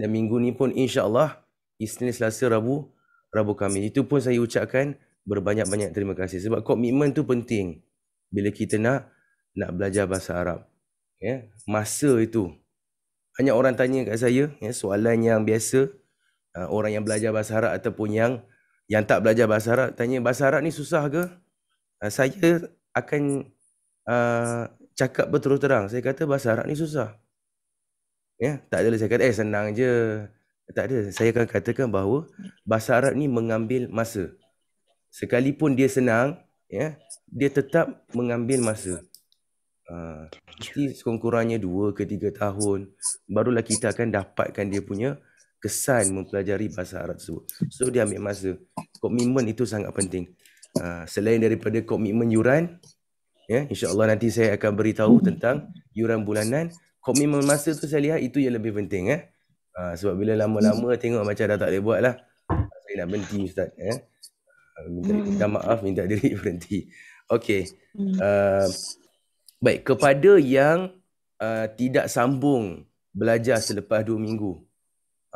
dan minggu ni pun insya-Allah Isnin, Selasa, Rabu, Rabu kami. Itu pun saya ucapkan berbanyak-banyak terima kasih. Sebab komitmen tu penting bila kita nak nak belajar bahasa Arab. Ya, masa itu. Banyak orang tanya kat saya ya, soalan yang biasa. Uh, orang yang belajar bahasa Arab ataupun yang yang tak belajar bahasa Arab. Tanya bahasa Arab ni susah ke? Uh, saya akan uh, cakap berterus terang. Saya kata bahasa Arab ni susah. Ya, tak adalah saya kata eh senang je. Tak ada. Saya akan katakan bahawa bahasa Arab ni mengambil masa. Sekalipun dia senang, ya, dia tetap mengambil masa. Uh, mesti sekurang-kurangnya dua ke tiga tahun Barulah kita akan dapatkan dia punya Kesan mempelajari bahasa Arab tersebut So dia ambil masa Komitmen itu sangat penting uh, Selain daripada komitmen yuran ya, InsyaAllah nanti saya akan beritahu tentang Yuran bulanan Komitmen masa tu saya lihat itu yang lebih penting eh? Ha, sebab bila lama-lama hmm. tengok macam dah tak boleh buat lah. Saya nak berhenti Ustaz. Eh? Ha, minta, hmm. minta maaf, minta *laughs* diri berhenti. Okay. Hmm. Uh, baik, kepada yang uh, tidak sambung belajar selepas dua minggu.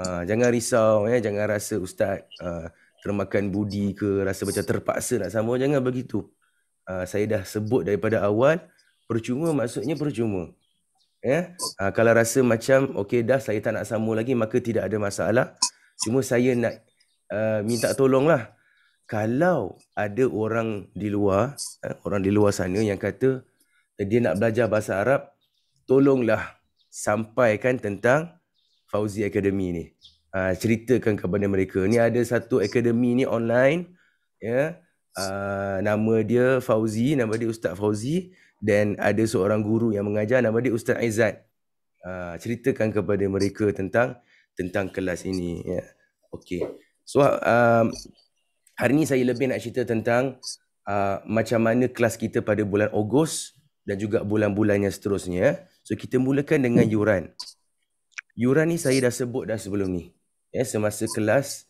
Uh, jangan risau, eh? jangan rasa Ustaz uh, termakan budi ke, rasa macam terpaksa nak sambung. Jangan begitu. Uh, saya dah sebut daripada awal, percuma maksudnya percuma ya uh, kalau rasa macam okay dah saya tak nak sambung lagi maka tidak ada masalah cuma saya nak uh, minta tolonglah kalau ada orang di luar uh, orang di luar sana yang kata uh, dia nak belajar bahasa Arab tolonglah sampaikan tentang Fauzi Academy ni uh, ceritakan kepada mereka ni ada satu akademi ni online ya yeah. uh, nama dia Fauzi nama dia Ustaz Fauzi dan ada seorang guru yang mengajar nama dia Ustaz Izzat. Uh, ah, ceritakan kepada mereka tentang tentang kelas ini. Ya. Yeah. Okey. So uh, hari ini saya lebih nak cerita tentang uh, macam mana kelas kita pada bulan Ogos dan juga bulan-bulannya seterusnya. Ya. So kita mulakan dengan yuran. Yuran ni saya dah sebut dah sebelum ni. Ya, semasa kelas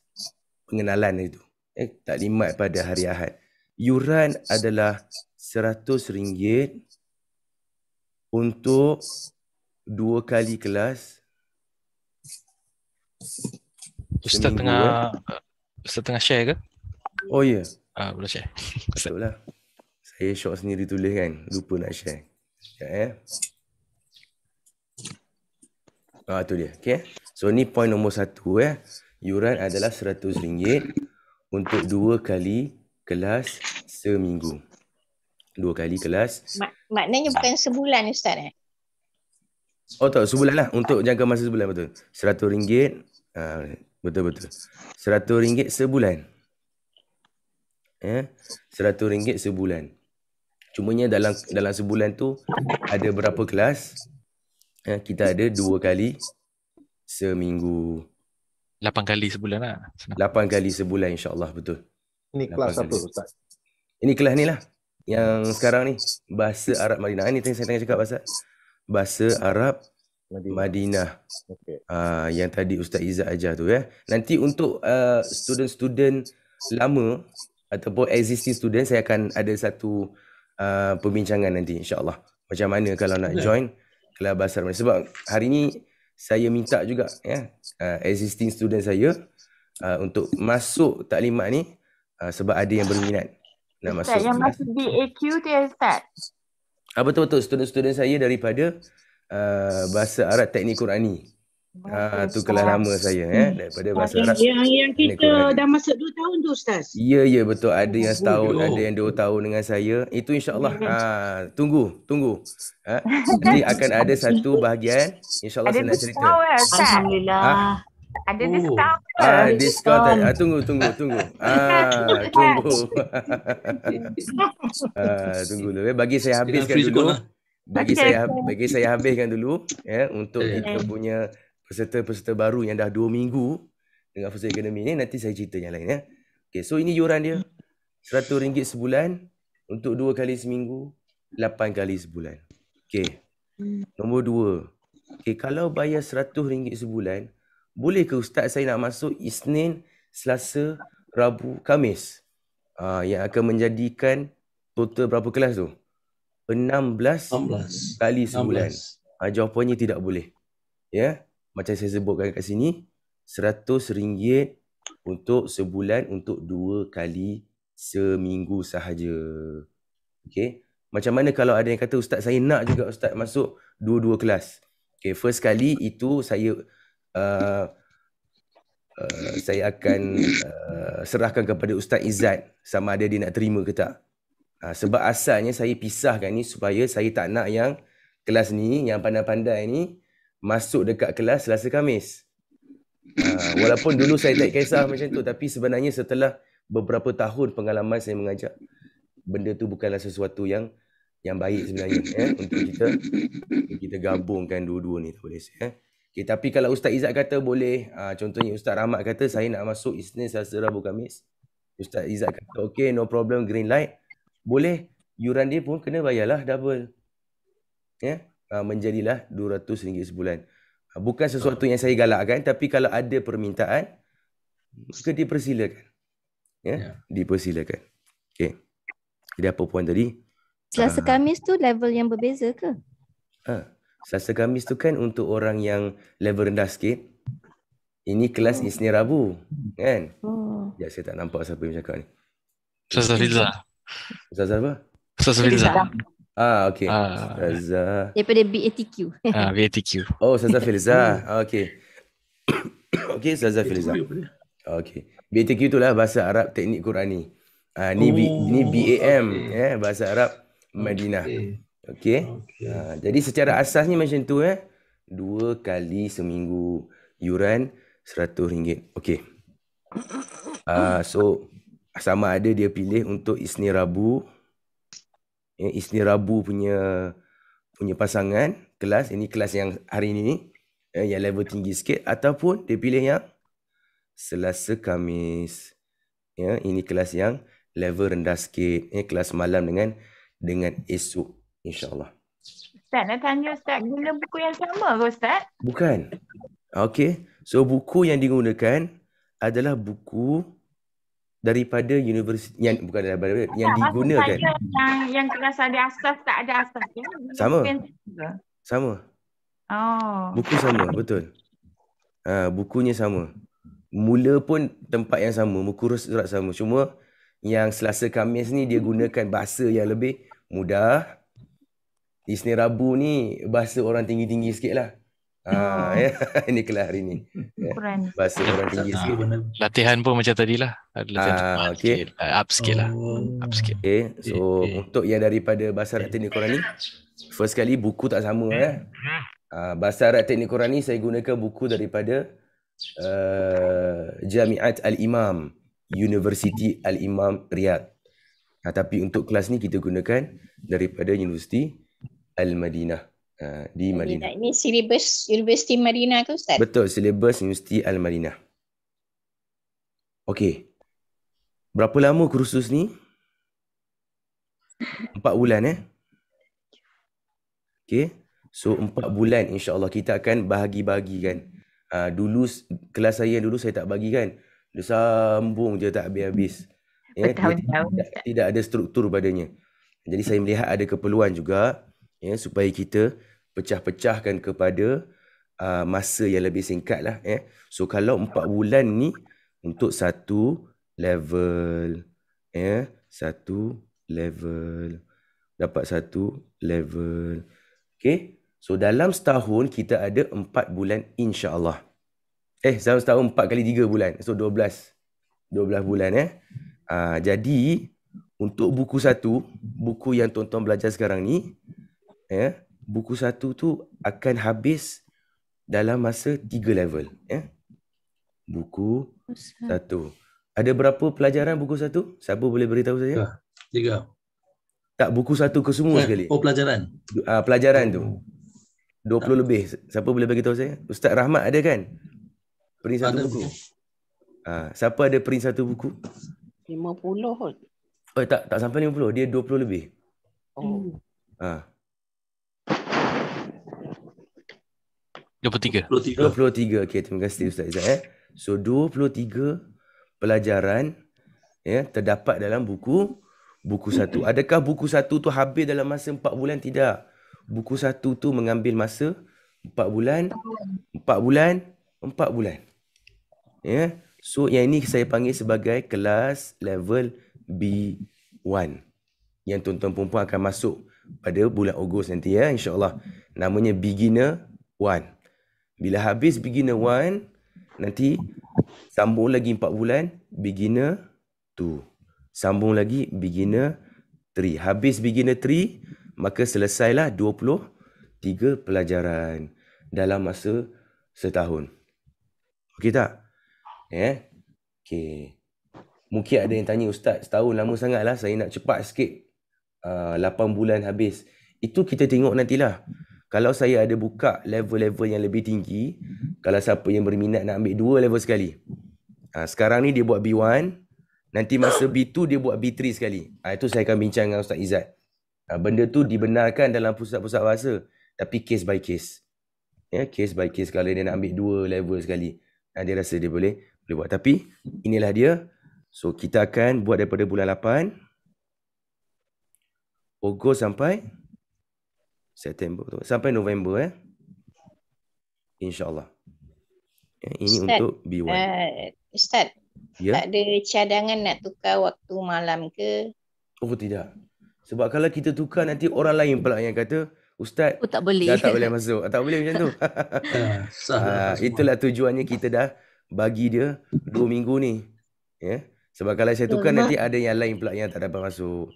pengenalan itu. Eh, yeah, taklimat pada hari Ahad. Yuran adalah Seratus ringgit untuk dua kali kelas. Ustaz seminggu. tengah ya. Ustaz tengah share ke? Oh ya. Yeah. Ah boleh share. Ustaz *laughs* lah. Saya short sendiri tulis kan, lupa nak share. Sekejap eh. Ah tu dia. Okay. Eh. So ni point nombor satu eh. Yuran adalah RM100 untuk dua kali kelas seminggu dua kali kelas. Mak, maknanya bukan sebulan Ustaz eh? Oh tak, sebulan lah. Untuk jangka masa sebulan betul. Seratus ringgit. Ha, betul-betul. Seratus ringgit sebulan. Ya? Seratus ringgit sebulan. Cumanya dalam dalam sebulan tu ada berapa kelas? Ya, kita ada dua kali seminggu. Lapan kali sebulan lah. Lapan kali sebulan insyaAllah betul. Ini kelas apa Ustaz? Ini kelas ni lah yang sekarang ni bahasa Arab Madinah. Ini tadi saya tengah cakap pasal bahasa Arab Madinah. Madinah. Okay. Uh, ah, yang tadi Ustaz Izzat ajar tu ya. Eh. Nanti untuk uh, student-student lama ataupun existing student saya akan ada satu uh, ah, pembincangan nanti insyaAllah. Macam mana kalau nak join kelab bahasa Arab Madinah. Sebab hari ni saya minta juga ya uh, existing student saya uh, untuk masuk taklimat ni uh, sebab ada yang berminat nak masuk. Ustaz, yang masuk BAQ tu ya Ustaz? Ah, betul-betul. Student-student saya daripada uh, Bahasa Arab Teknik Qurani. Ah, tu kelas lama saya eh hmm. daripada bahasa Arab. Yang, yang kita dah masuk 2 tahun tu ustaz. Ya ya betul ada yang setahun oh, ada yang 2 tahun dengan saya. Itu insyaallah ha, tunggu tunggu. Ha? Ah, Jadi akan ada *laughs* satu bahagian insyaallah saya nak cerita. Tahu, Alhamdulillah. Ha? Ada oh. diskaun. Ah, diskaun. Ah, tunggu, tunggu, tunggu. *laughs* Ah, tunggu. tunggu. *laughs* ah, tunggu dulu. Eh. Bagi saya habiskan dulu. Lah. Bagi okay. saya bagi saya habiskan dulu ya eh, untuk okay. kita punya peserta-peserta baru yang dah dua minggu dengan Fusion Academy ni nanti saya cerita yang lain ya. Okey, so ini yuran dia. RM100 sebulan untuk dua kali seminggu, lapan kali sebulan. Okey. Nombor dua. Okey, kalau bayar RM100 sebulan, boleh ke Ustaz saya nak masuk Isnin, Selasa, Rabu, Kamis? Uh, yang akan menjadikan total berapa kelas tu? 16, 16. kali sebulan. 16. Uh, ah, jawapannya tidak boleh. Ya, yeah? Macam saya sebutkan kat sini, RM100 untuk sebulan untuk dua kali seminggu sahaja. Okay. Macam mana kalau ada yang kata, Ustaz saya nak juga Ustaz masuk dua-dua kelas. Okay, first kali itu saya Uh, uh, saya akan uh, serahkan kepada Ustaz Izzat sama ada dia nak terima ke tak. Uh, sebab asalnya saya pisahkan ni supaya saya tak nak yang kelas ni, yang pandai-pandai ni masuk dekat kelas selasa Kamis. Uh, walaupun dulu saya tak kisah macam tu tapi sebenarnya setelah beberapa tahun pengalaman saya mengajak benda tu bukanlah sesuatu yang yang baik sebenarnya eh, untuk kita kita gabungkan dua-dua ni tak boleh saya eh. Okay, tapi kalau Ustaz Izzat kata boleh, uh, contohnya Ustaz Rahmat kata saya nak masuk Isnin, Selasa, Rabu, Kamis, Ustaz Izzat kata okay, no problem, green light. Boleh, yuran dia pun kena bayarlah double. Ya, yeah? uh, menjadilah RM200 sebulan. Uh, bukan sesuatu yang saya galakkan, tapi kalau ada permintaan, suka dipersilakan. Ya, yeah? yeah. dipersilakan. Okay. Jadi apa puan tadi? Selasa uh, Khamis tu level yang berbeza ke? Uh, Selasa Khamis tu kan untuk orang yang level rendah sikit. Ini kelas oh. Isnin Rabu, kan? Oh. Ya, saya tak nampak siapa yang cakap ni. Ustazah Filza. Ustazah apa? Ustazah Filza. Ah, okey. Uh, Ustazah. Daripada BATQ. Ah, BATQ. Oh, Ustazah *laughs* Filza. Ah, okey. *coughs* okey, Ustazah Filza. Ya, okey. BATQ tu lah bahasa Arab teknik Qurani. Ah, uh, ni oh, B, ni BAM, okay. Oh, eh, bahasa Arab Madinah. Okay. Okey. Okay. Ha, jadi secara asasnya macam tu eh. Dua kali seminggu yuran seratus ringgit. Okey. Uh, so sama ada dia pilih untuk Isni Rabu. Eh, ya, Isni Rabu punya punya pasangan kelas. Ini kelas yang hari ini eh, yang level tinggi sikit. Ataupun dia pilih yang Selasa Kamis. Ya, ini kelas yang level rendah sikit. Ini ya, kelas malam dengan dengan esok. InsyaAllah. Ustaz nak tanya Ustaz, guna buku yang sama ke Ustaz? Bukan. Okay. So buku yang digunakan adalah buku daripada universiti yang bukan daripada tak yang tak digunakan. Yang yang kelas ada asas tak ada asas. Ya? Sama. Sama. Oh. Buku sama, betul. Ha, bukunya sama. Mula pun tempat yang sama, muka surat sama. Cuma yang Selasa kamis ni dia gunakan bahasa yang lebih mudah. Isnin Rabu ni bahasa orang tinggi-tinggi sikit lah. Ha, *laughs* ya. *laughs* ini kelas hari ni. Ya. bahasa orang tinggi sikit. Ah, latihan pun macam tadi lah. okay. Up sikit lah. Oh. Okay. So untuk yang daripada bahasa Arab Teknik Quran ni. First kali buku tak sama eh. eh. Ha, bahasa Arab Teknik Quran ni saya gunakan buku daripada uh, Jami'at Al-Imam. University Al-Imam Riyadh. Ha, tapi untuk kelas ni kita gunakan daripada universiti Al-Madinah uh, di Madinah. Ini silibus Universiti Madinah ke Ustaz? Betul, silibus Universiti Al-Madinah. Okey. Berapa lama kursus ni? Empat bulan eh? Okey. So empat bulan insyaAllah kita akan bahagi-bahagikan. Uh, ha, dulu kelas saya dulu saya tak bagi kan Dia sambung je tak habis-habis. Ya, betul, tidak, Tidak, tidak ada struktur padanya. Jadi saya melihat ada keperluan juga ya supaya kita pecah-pecahkan kepada uh, masa yang lebih singkat lah ya. So kalau empat bulan ni untuk satu level ya, satu level dapat satu level. Okay. So dalam setahun kita ada empat bulan insya-Allah. Eh, dalam setahun empat kali tiga bulan. So dua belas, bulan eh. Uh, jadi untuk buku satu, buku yang tuan-tuan belajar sekarang ni, ya yeah, buku satu tu akan habis dalam masa tiga level ya yeah. buku satu ada berapa pelajaran buku satu siapa boleh beritahu saya tiga, tak buku satu ke semua eh, sekali oh pelajaran uh, pelajaran tu 20 tak. lebih siapa boleh beritahu saya ustaz rahmat ada kan peringkat ah, satu buku ah uh, siapa ada peringkat satu buku 50 oh tak tak sampai 50 dia 20 lebih oh ah uh. 23. 23. 23. Okey, terima kasih Ustaz Izzat. Eh. So, 23 pelajaran ya, eh, terdapat dalam buku buku satu. Adakah buku satu tu habis dalam masa empat bulan? Tidak. Buku satu tu mengambil masa empat bulan, empat bulan, empat bulan. Ya. Yeah. So, yang ini saya panggil sebagai kelas level B1. Yang tuan-tuan perempuan akan masuk pada bulan Ogos nanti ya, insyaAllah. Namanya Beginner One. Bila habis beginner one, nanti sambung lagi empat bulan, beginner two. Sambung lagi beginner three. Habis beginner three, maka selesailah 23 pelajaran dalam masa setahun. Okey tak? Ya? Yeah? Okey. Mungkin ada yang tanya, Ustaz, setahun lama sangatlah, saya nak cepat sikit. Uh, 8 bulan habis. Itu kita tengok nantilah kalau saya ada buka level-level yang lebih tinggi mhm. kalau siapa yang berminat nak ambil dua level sekali ha, sekarang ni dia buat B1 nanti masa B2 dia buat B3 sekali ha, itu saya akan bincang dengan Ustaz Izzat ha, benda tu dibenarkan dalam pusat-pusat bahasa tapi case by case ya case by case kalau dia nak ambil dua level sekali ha, dia rasa dia boleh boleh buat tapi inilah dia so kita akan buat daripada bulan 8 Ogos sampai September tu. Sampai November eh. InsyaAllah. Eh, ini Ustaz, untuk B1. Uh, eh, Ustaz, yeah? tak ada cadangan nak tukar waktu malam ke? Oh tidak. Sebab kalau kita tukar nanti orang lain pula yang kata, Ustaz, oh, tak boleh. tak boleh masuk. Ah, tak boleh macam tu. uh, *laughs* sah, uh, itulah tujuannya kita dah bagi dia dua minggu ni. Ya. Yeah? Sebab kalau saya tukar nanti ada yang lain pula yang tak dapat masuk.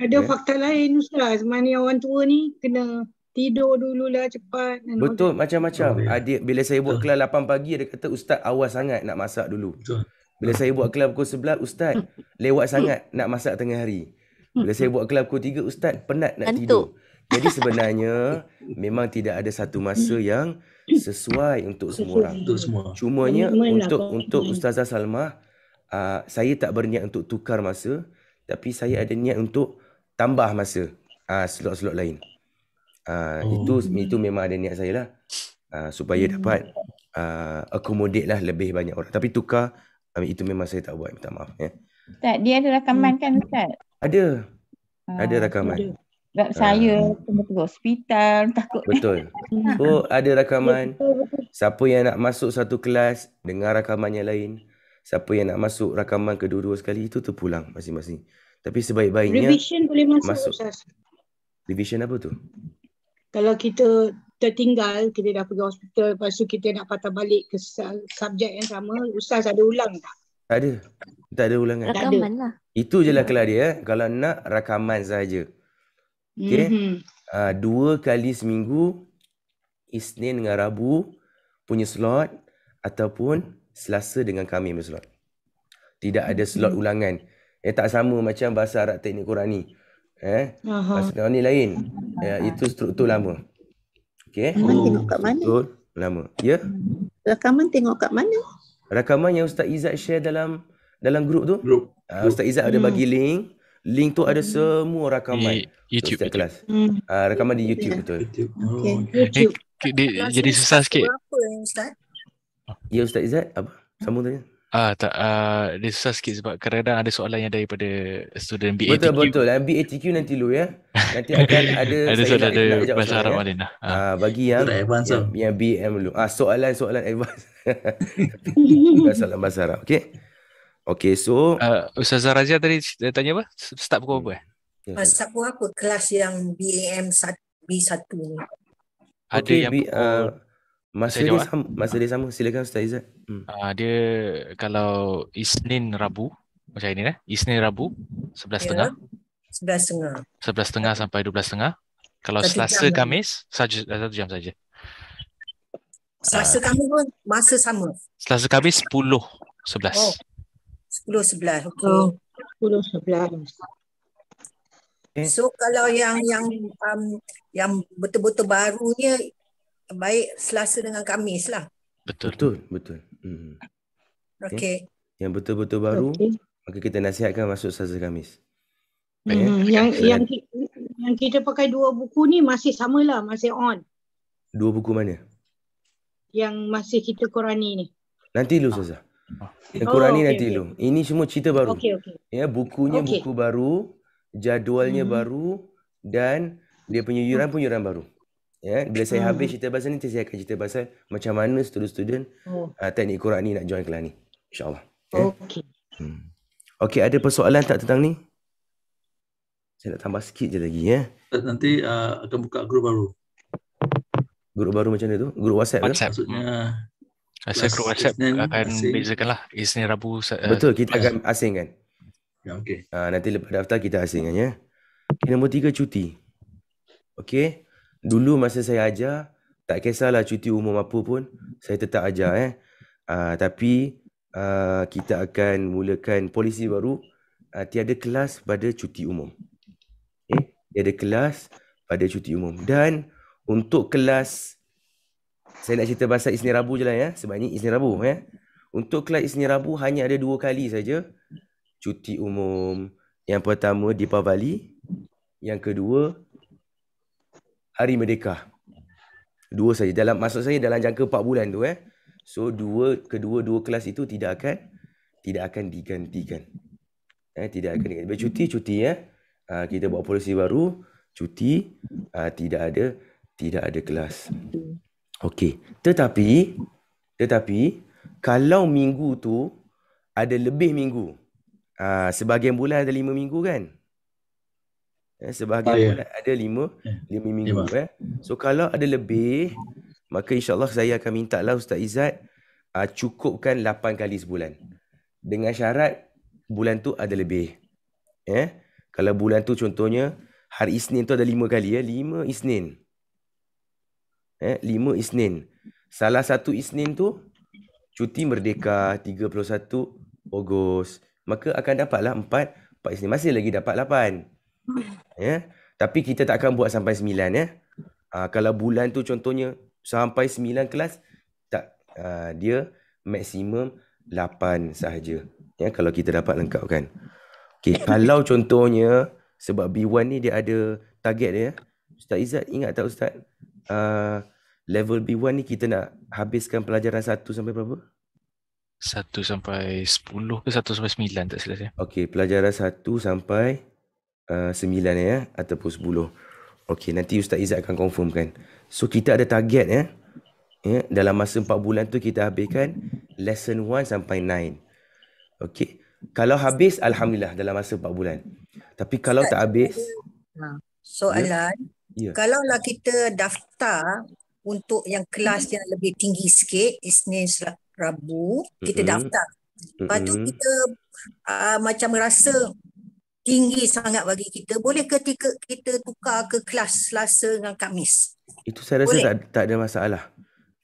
Ada yeah. fakta lain Ustaz, mana orang tua ni kena tidur dululah cepat. Betul, macam-macam. Oh, Adik, bila saya buat kelas 8 pagi, dia kata, Ustaz awas sangat nak masak dulu. Bila saya buat kelab pukul 11, Ustaz lewat sangat nak masak tengah hari. Bila saya buat kelab pukul 3, Ustaz penat nak Antuk. tidur. Jadi *laughs* sebenarnya memang tidak ada satu masa hmm. yang sesuai untuk semua orang. Untuk semua. Cumanya lah untuk, untuk Ustazah Salmah, uh, saya tak berniat untuk tukar masa tapi saya ada niat untuk tambah masa uh, slot-slot lain. Uh, oh. itu itu memang ada niat saya lah. Uh, supaya hmm. dapat uh, accommodate lah lebih banyak orang. Tapi tukar uh, itu memang saya tak buat minta maaf ya. Tak, dia ada rakaman hmm. kan Ustaz? Ada. Uh, ada rakaman. Ada. Sebab saya betul hospital *laughs* takut. Betul. *laughs* Oh ada rakaman. Siapa yang nak masuk satu kelas dengar rakaman yang lain siapa yang nak masuk rakaman kedua-dua sekali itu terpulang masing-masing. Tapi sebaik-baiknya revision boleh masuk. masuk. Ustaz. Revision apa tu? Kalau kita tertinggal, kita dah pergi hospital, lepas tu kita nak patah balik ke subjek yang sama, ustaz ada ulang tak? Tak ada. Tak ada ulangan. Rakaman ada. lah. Itu je lah kelar dia. Eh. Kalau nak, rakaman sahaja. Okay? Mm-hmm. Uh, ah, dua kali seminggu, Isnin dengan Rabu, punya slot, ataupun selasa dengan kami punya slot. Tidak ada slot hmm. ulangan. Eh tak sama macam bahasa Arab teknik Quran ni. Eh? Bahasa Quran ni lain. Eh, itu struktur lama. Okay. Rakaman tengok kat mana? Struktur lama. Ya? Yeah? Rakaman tengok kat mana? Rakaman yang Ustaz Izzat share dalam dalam grup tu. Group. Uh, Ustaz Izzat hmm. ada bagi link. Link tu ada semua rakaman. Di YouTube. Setiap kelas. Hmm. Uh, rakaman di YouTube betul. Okay. Oh, YouTube. Eh, di, jadi susah sikit. Berapa yang Ustaz? Ah. Ya Ustaz Izzat, apa? Sambung tanya. Ah tak ah dia susah sikit sebab kadang-kadang ada soalan yang daripada student BATQ. Betul betul. Dan BATQ nanti lu ya. Nanti akan *laughs* ada ada soalan ada bahasa Arab ya. Lah. Ah. ah bagi yang yang, lah. yang, yang BM lu. Ah soalan-soalan advance. *laughs* bahasa Arab bahasa Arab. Okay, okay. so ah uh, Ustazah Razia tadi dia tanya apa? Start pukul apa eh? Ya, Masa pukul apa kelas yang BAM B1 ni? Ada okay, yang pukul... uh, Masa dia, eh? sama, masa dia sama, silakan Ustaz Izzat. Hmm. Uh, dia kalau Isnin Rabu, macam ini lah. Isnin Rabu, 11.30. Yeah. 11.30. 11.30 sampai 12.30. Kalau satu Selasa Kamis, saja satu jam saja. Selasa uh, Kamis pun masa sama. Selasa Kamis 10.11. Oh. 10.11. Okey. Oh. 10.11. Eh. So kalau yang yang um, yang betul-betul barunya baik Selasa dengan Kamis lah. Betul. Betul, betul. Hmm. Okey. Okay. Yang betul-betul baru, okay. maka kita nasihatkan masuk Selasa Kamis. Hmm. Eh? Yang Selain. yang yang kita pakai dua buku ni masih lah masih on. Dua buku mana? Yang masih kita Qurani ni. Nanti dulu Ustazah. Yang oh, Qurani oh, okay, nanti dulu. Ini semua cerita baru. Okay, okay. Ya, bukunya okay. buku baru, jadualnya hmm. baru dan dia punya yuran pun yuran baru. Ya, yeah, bila saya hmm. habis cerita bahasa ni, saya akan cerita bahasa macam mana student-student hmm. uh, teknik Quran ni nak join kelas ni. InsyaAllah. Ya. Okey. Yeah? Okay. Hmm. Okey, ada persoalan tak tentang ni? Saya nak tambah sikit je lagi. ya. Yeah? Nanti uh, akan buka grup baru. Grup baru macam mana tu? Grup WhatsApp, WhatsApp. ke? Maksudnya... Saya grup WhatsApp Isnin akan bezakan lah. Isnin Rabu. Uh, Betul, kita akan asingkan. Ya, okay. Uh, ah, nanti lepas daftar kita asingkan ya. Yeah? Okay, nombor tiga, cuti. Okey. Dulu masa saya ajar, tak kisahlah cuti umum apa pun, saya tetap ajar eh. Uh, tapi uh, kita akan mulakan polisi baru, uh, tiada kelas pada cuti umum. Eh, tiada kelas pada cuti umum. Dan untuk kelas, saya nak cerita bahasa Isnin Rabu je lah ya, eh? sebab ni Isnin Rabu ya. Eh? Untuk kelas Isnin Rabu hanya ada dua kali saja cuti umum. Yang pertama di Pavali, yang kedua Hari Merdeka. Dua saja dalam maksud saya dalam jangka empat bulan tu eh. So dua kedua dua kelas itu tidak akan tidak akan digantikan. Eh tidak akan digantikan. Bercuti cuti ya. Eh. Uh, kita buat polisi baru cuti uh, tidak ada tidak ada kelas. Okey. Tetapi tetapi kalau minggu tu ada lebih minggu. Uh, ah, sebagian bulan ada lima minggu kan? Eh, sebahagian ah, yeah. ada lima, eh, lima minggu. Lima. Eh. So kalau ada lebih, maka Insya Allah saya akan minta lah Ustaz Izzat uh, cukupkan lapan kali sebulan. Dengan syarat bulan tu ada lebih. Eh, kalau bulan tu contohnya hari Isnin tu ada lima kali ya, eh. lima Isnin. Eh, lima Isnin. Salah satu Isnin tu cuti merdeka 31 Ogos. Maka akan dapatlah empat, empat Isnin. Masih lagi dapat lapan. Ya. Tapi kita tak akan buat sampai 9 ya. Ha, kalau bulan tu contohnya sampai 9 kelas tak ha, dia maksimum 8 sahaja. Ya kalau kita dapat lengkap kan. Okey, *laughs* kalau contohnya sebab B1 ni dia ada target dia. Ya. Ustaz Izzat ingat tak ustaz? Uh, level B1 ni kita nak habiskan pelajaran satu sampai berapa? Satu sampai sepuluh ke satu sampai sembilan tak silap saya. Okey, pelajaran satu sampai Uh, sembilan ya ataupun sepuluh. Okey, nanti Ustaz Izzat akan confirmkan. So kita ada target ya. Ya, dalam masa empat bulan tu kita habiskan lesson one sampai nine. Okey. Kalau habis, Alhamdulillah dalam masa empat bulan. Tapi kalau Ustaz, tak habis. Ha, soalan. Ya? Ya. Kalau lah kita daftar untuk yang kelas yang lebih tinggi sikit, Isnin, Rabu, kita hmm daftar. Lepas tu kita uh, macam rasa tinggi sangat bagi kita boleh ketika kita tukar ke kelas Selasa dengan kamis itu saya rasa tak tak ada masalah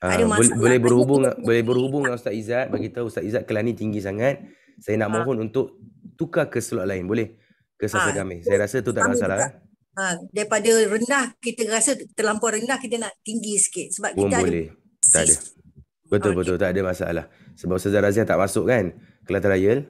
Uh, ada boleh, boleh berhubung boleh berhubung dengan Ustaz Izat bagi tahu Ustaz Izat kelas ni tinggi sangat. Saya nak ha. mohon untuk tukar ke slot lain boleh ke sasa ha. Ah. kami. Saya rasa tu tak kami masalah. Ha daripada rendah kita rasa terlampau rendah kita nak tinggi sikit sebab Pun kita boleh. Ada... Tak ada. Betul ha, betul tak ada masalah. Sebab Ustaz Razia tak masuk kan kelas trial.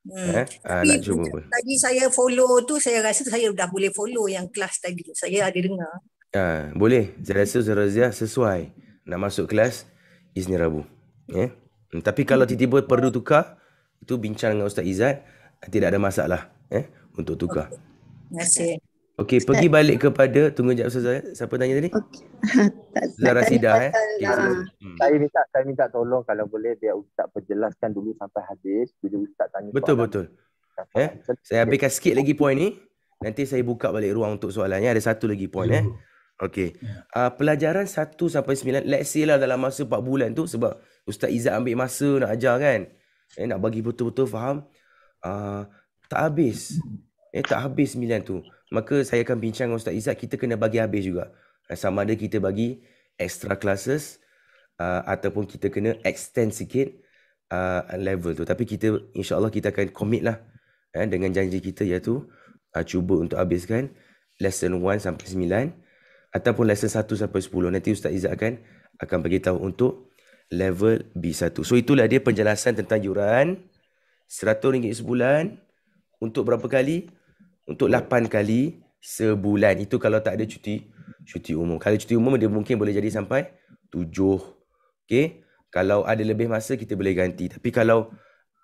Hmm. Eh, uh, nak Tadi saya follow tu saya rasa saya dah boleh follow yang kelas tadi. Saya ada dengar. Ha, boleh. Saya rasa Zerazia sesuai nak masuk kelas Isnin Rabu. Ya. Yeah? Hmm, tapi kalau hmm. tiba-tiba perlu tukar itu bincang dengan Ustaz Izat tidak ada masalah eh untuk tukar. Okay. Terima kasih. Okey, pergi balik kepada tunggu jap Ustaz Zahid. Eh. Siapa tanya tadi? Okey. *laughs* Zara Sida eh. Okay, uh, lah. hmm. saya minta saya minta tolong kalau boleh biar Ustaz perjelaskan dulu sampai habis bila Ustaz tanya. Betul betul. Eh, saya habiskan sikit lagi poin ni. Nanti saya buka balik ruang untuk soalannya. Ada satu lagi poin eh. Okey. Uh, pelajaran 1 sampai 9 let's say lah dalam masa 4 bulan tu sebab Ustaz Izzat ambil masa nak ajar kan. Eh, nak bagi betul-betul faham. Uh, tak habis. Eh, tak habis 9 tu maka saya akan bincang dengan Ustaz Izzat, kita kena bagi habis juga. Eh, sama ada kita bagi extra classes uh, ataupun kita kena extend sikit uh, level tu. Tapi kita insya Allah kita akan commit lah eh, dengan janji kita iaitu uh, cuba untuk habiskan lesson 1 sampai 9 ataupun lesson 1 sampai 10. Nanti Ustaz Izzat akan, akan bagi tahu untuk level B1. So itulah dia penjelasan tentang yuran. RM100 sebulan untuk berapa kali? untuk 8 kali sebulan. Itu kalau tak ada cuti, cuti umum. Kalau cuti umum dia mungkin boleh jadi sampai 7. Okey. Kalau ada lebih masa kita boleh ganti. Tapi kalau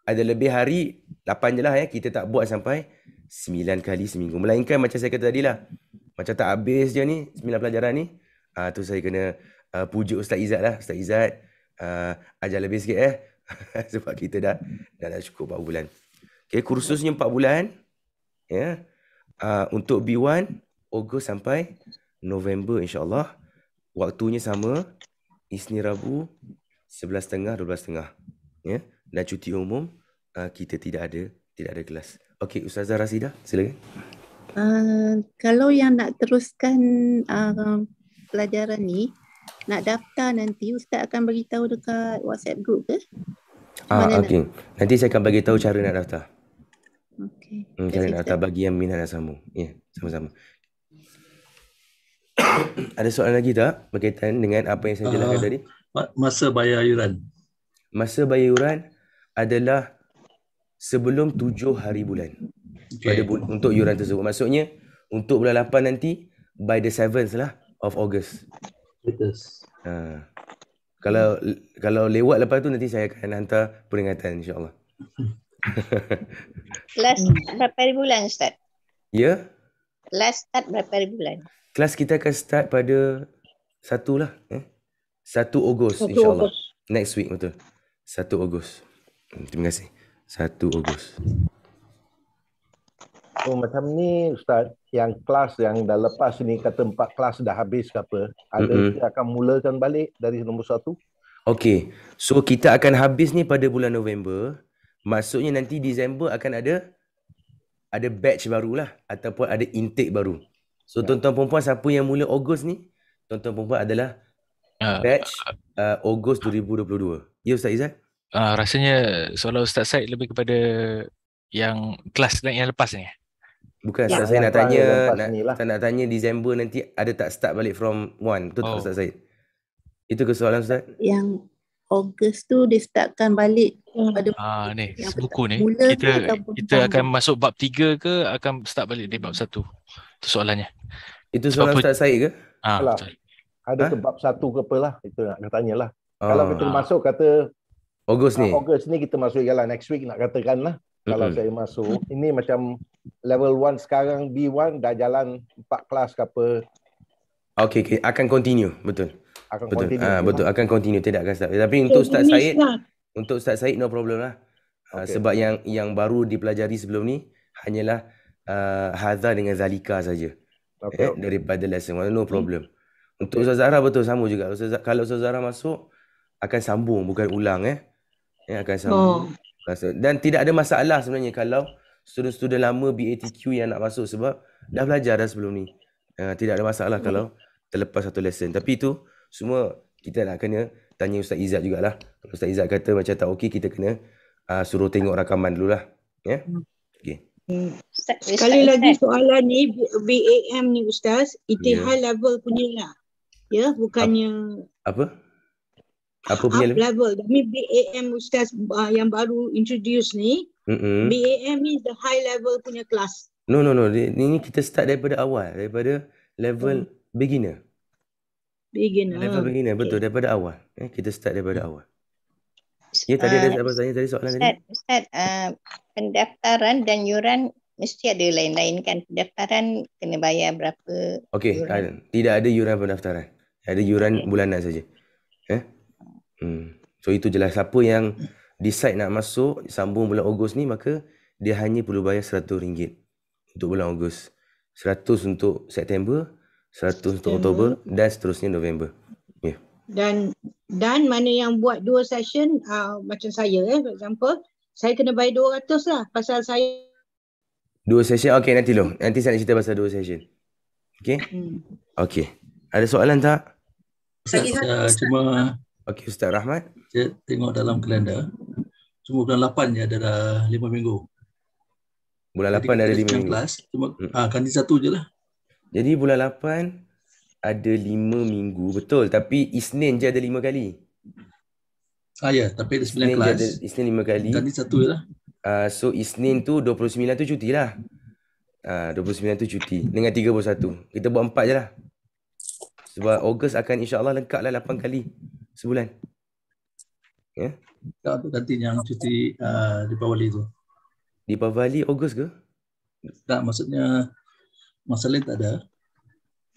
ada lebih hari, 8 je lah ya. Kita tak buat sampai 9 kali seminggu. Melainkan macam saya kata tadi lah. Macam tak habis je ni, 9 pelajaran ni. Uh, tu saya kena uh, puji Ustaz Izzat lah. Ustaz Izzat, uh, ajar lebih sikit eh. *laughs* Sebab kita dah, dah, cukup 4 bulan. Okay, kursusnya 4 bulan. Ya. Yeah. Uh, untuk B1 Ogos sampai November insyaAllah Waktunya sama Isni Rabu 11.30-12.30 Ya yeah? Dan cuti umum uh, Kita tidak ada Tidak ada kelas Okey Ustazah Rasidah Silakan uh, Kalau yang nak teruskan uh, Pelajaran ni Nak daftar nanti Ustaz akan beritahu dekat WhatsApp group ke? Ah, okay. Nanti saya akan bagi tahu cara nak daftar. Okay. Hmm, Karina, atau bagi yang minat yang sama. Ya, yeah, sama-sama. *coughs* Ada soalan lagi tak berkaitan dengan apa yang saya jelaskan uh, tadi? Masa bayar yuran. Masa bayar yuran adalah sebelum tujuh hari bulan. Okay. Pada bu- untuk yuran tersebut. Maksudnya, untuk bulan lapan nanti, by the seventh lah of August. Yes. Uh, ha. kalau kalau lewat lepas tu nanti saya akan hantar peringatan insyaAllah. Okay. *laughs* Kelas hmm. berapa hari bulan Ustaz? Ya? Yeah? Kelas start berapa hari bulan? Kelas kita akan start pada satu lah. Eh? Satu Ogos insyaAllah. Next week betul. Satu Ogos. Hmm, terima kasih. Satu Ogos. So, macam ni Ustaz, yang kelas yang dah lepas ni, kata empat kelas dah habis ke apa, ada mm-hmm. kita akan mulakan balik dari nombor satu? Okay. So, kita akan habis ni pada bulan November. Maksudnya nanti Disember akan ada ada batch barulah ataupun ada intake baru. So ya. tuan-tuan perempuan siapa yang mula Ogos ni? Tuan-tuan perempuan adalah uh, batch uh, Ogos 2022. Ya Ustaz Izzat? Uh, ah, rasanya soalan Ustaz Syed lebih kepada yang kelas naik yang lepas ni. Bukan ya, Ustaz ya, saya lah. nak tanya, nak, lah. nak tanya Disember nanti ada tak start balik from one? Betul oh. tak Ustaz Syed? Itu ke soalan Ustaz? Yang Ogos tu dia startkan balik hmm. pada hmm. ah ni buku ni kita kita akan dia. masuk bab tiga ke akan start balik dari bab satu. Itu soalannya itu soalan Sebab ustaz saya ke ah, Alah, ada ha? ke bab 1 ke apalah itu nak lah. oh, kalau kita ah. masuk kata Ogos ni Ogos ni kita masuk jalan next week nak katakan lah kalau saya masuk ini macam level one sekarang B1 dah jalan empat kelas ke apa Okay, okay, akan continue, betul akan betul. continue. Ha, betul, akan continue. Tidak akan stop. Tapi untuk Ustaz Said, untuk Ustaz Said no problem lah. Ah, okay. Uh, sebab yang yang baru dipelajari sebelum ni hanyalah uh, ah, hadza dengan zalika saja. Okay, eh, okay. daripada lesson no problem. Okay. Untuk Ustaz Zahra betul sama juga. Ustaz kalau Ustaz Zahra masuk akan sambung bukan ulang eh. Ya eh, akan sambung. Oh. Dan tidak ada masalah sebenarnya kalau student-student lama BATQ yang nak masuk sebab dah belajar dah sebelum ni. Uh, tidak ada masalah okay. Hmm. kalau terlepas satu lesson. Tapi itu semua kita nak lah kena tanya Ustaz Izzat jugalah. Kalau Ustaz Izzat kata macam tak okey, kita kena uh, suruh tengok rakaman dulu lah Ya? Yeah? Hmm. Okay. Ustaz, hmm. Ustaz, Sekali lagi soalan ni BAM ni Ustaz Itihal yeah. level punya lah Ya bukannya Apa? Apa punya level? level. Demi BAM Ustaz uh, yang baru introduce ni mm-hmm. BAM is the high level punya kelas No no no Ini kita start daripada awal Daripada level mm. beginner beginner. Level hmm. beginner, okay. betul. Daripada awal. Eh, kita start daripada hmm. awal. Ya, yeah, tadi ada uh, apa tanya tadi soalan Ustaz, tadi? Ustaz, uh, pendaftaran dan yuran mesti ada lain-lain kan? Pendaftaran kena bayar berapa? Okey, uh, tidak ada yuran pendaftaran. Ada yuran okay. bulanan saja. Eh? Hmm. So, itu jelas. Siapa yang decide nak masuk sambung bulan Ogos ni, maka dia hanya perlu bayar RM100 untuk bulan Ogos. 100 untuk September, satu untuk Oktober dan seterusnya November. Ya. Yeah. Dan dan mana yang buat dua session uh, macam saya eh for example, saya kena bayar 200 lah pasal saya Dua session. Okey nanti lo. Nanti saya nak cerita pasal dua session. Okey. Hmm. Okey. Ada soalan tak? Saya cuma Okey Ustaz Rahmat. Saya tengok dalam kalender. Cuma bulan 8 ni ada dah 5 minggu. Bulan 8 dari 5 minggu. Kelas, cuma hmm. ah, kandis satu je lah. Jadi bulan 8 ada 5 minggu betul tapi Isnin je ada 5 kali. Ah ya, tapi ada 9 Isnin kelas. Ada, Isnin 5 kali. Tadi satu jelah. Ah uh, so Isnin tu 29 tu cuti lah. Ah uh, 29 tu cuti dengan 31. Kita buat empat jelah. Sebab Ogos akan insya-Allah lengkaplah 8 kali sebulan. Ya. Yeah? Tak apa nanti yang cuti uh, ah, di Pavali tu. Di Pavali Ogos ke? Tak maksudnya masalah tak ada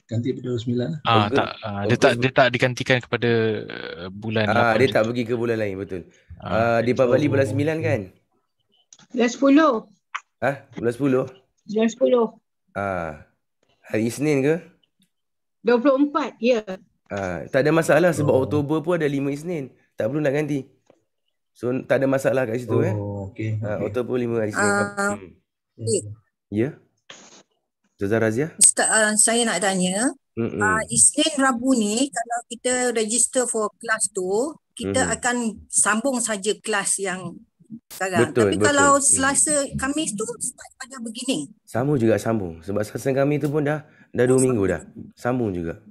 ganti pada 29 ah oh, tak oh, dia tak dia tak digantikan kepada eh, bulan ah dia, tak pergi ke bulan lain betul ah, ah di Bali bulan 9 kan bulan 10 ah bulan 10 bulan 10 ah hari Isnin ke 24 ya ah tak ada masalah sebab oh. Oktober pun ada lima Isnin tak perlu nak ganti so tak ada masalah kat situ oh, eh oh okey ah, okay. Oktober 5 hari Isnin uh, ya yeah? Ustazah Razia? Ustaz, uh, saya nak tanya. Uh, Isnin Rabu ni kalau kita register for kelas tu, kita mm-hmm. akan sambung saja kelas yang sekarang. Betul, Tapi betul. kalau Selasa Kamis tu start pada beginning. Sama juga sambung. Sebab Selasa kami tu pun dah dah 2 oh, minggu dah. Sambung juga.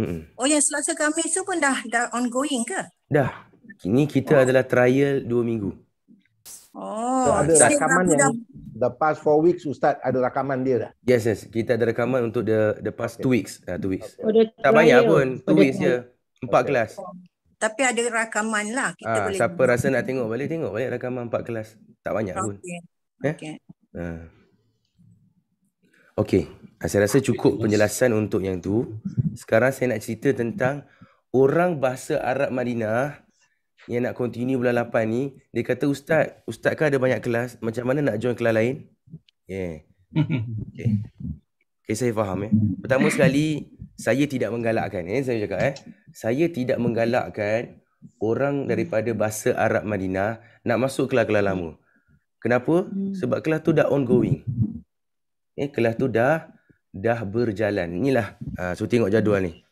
Mm-mm. Oh ya Selasa Kamis tu pun dah dah ongoing ke? Dah. Ini kita oh. adalah trial dua minggu. Oh, so, ada rakaman yang dah the past four weeks Ustaz ada rakaman dia dah. Yes yes, kita ada rakaman untuk the the past two weeks, uh, two weeks. Okay. Tak banyak pun, two okay. weeks je. Empat okay. kelas. Tapi ada rakaman lah kita ha, boleh. siapa rasa nak tengok balik tengok balik rakaman empat kelas. Tak banyak okay. pun. Okey. Eh? Okay. Ah. Saya rasa cukup penjelasan untuk yang tu. Sekarang saya nak cerita tentang orang bahasa Arab Madinah yang nak continue bulan 8 ni dia kata ustaz ustaz kan ada banyak kelas macam mana nak join kelas lain yeah *laughs* Okay. okay, saya faham ya eh? pertama sekali saya tidak menggalakkan eh saya cakap eh saya tidak menggalakkan orang daripada bahasa Arab Madinah nak masuk kelas-kelas lama kenapa sebab kelas tu dah ongoing eh kelas tu dah dah berjalan inilah uh, so tengok jadual ni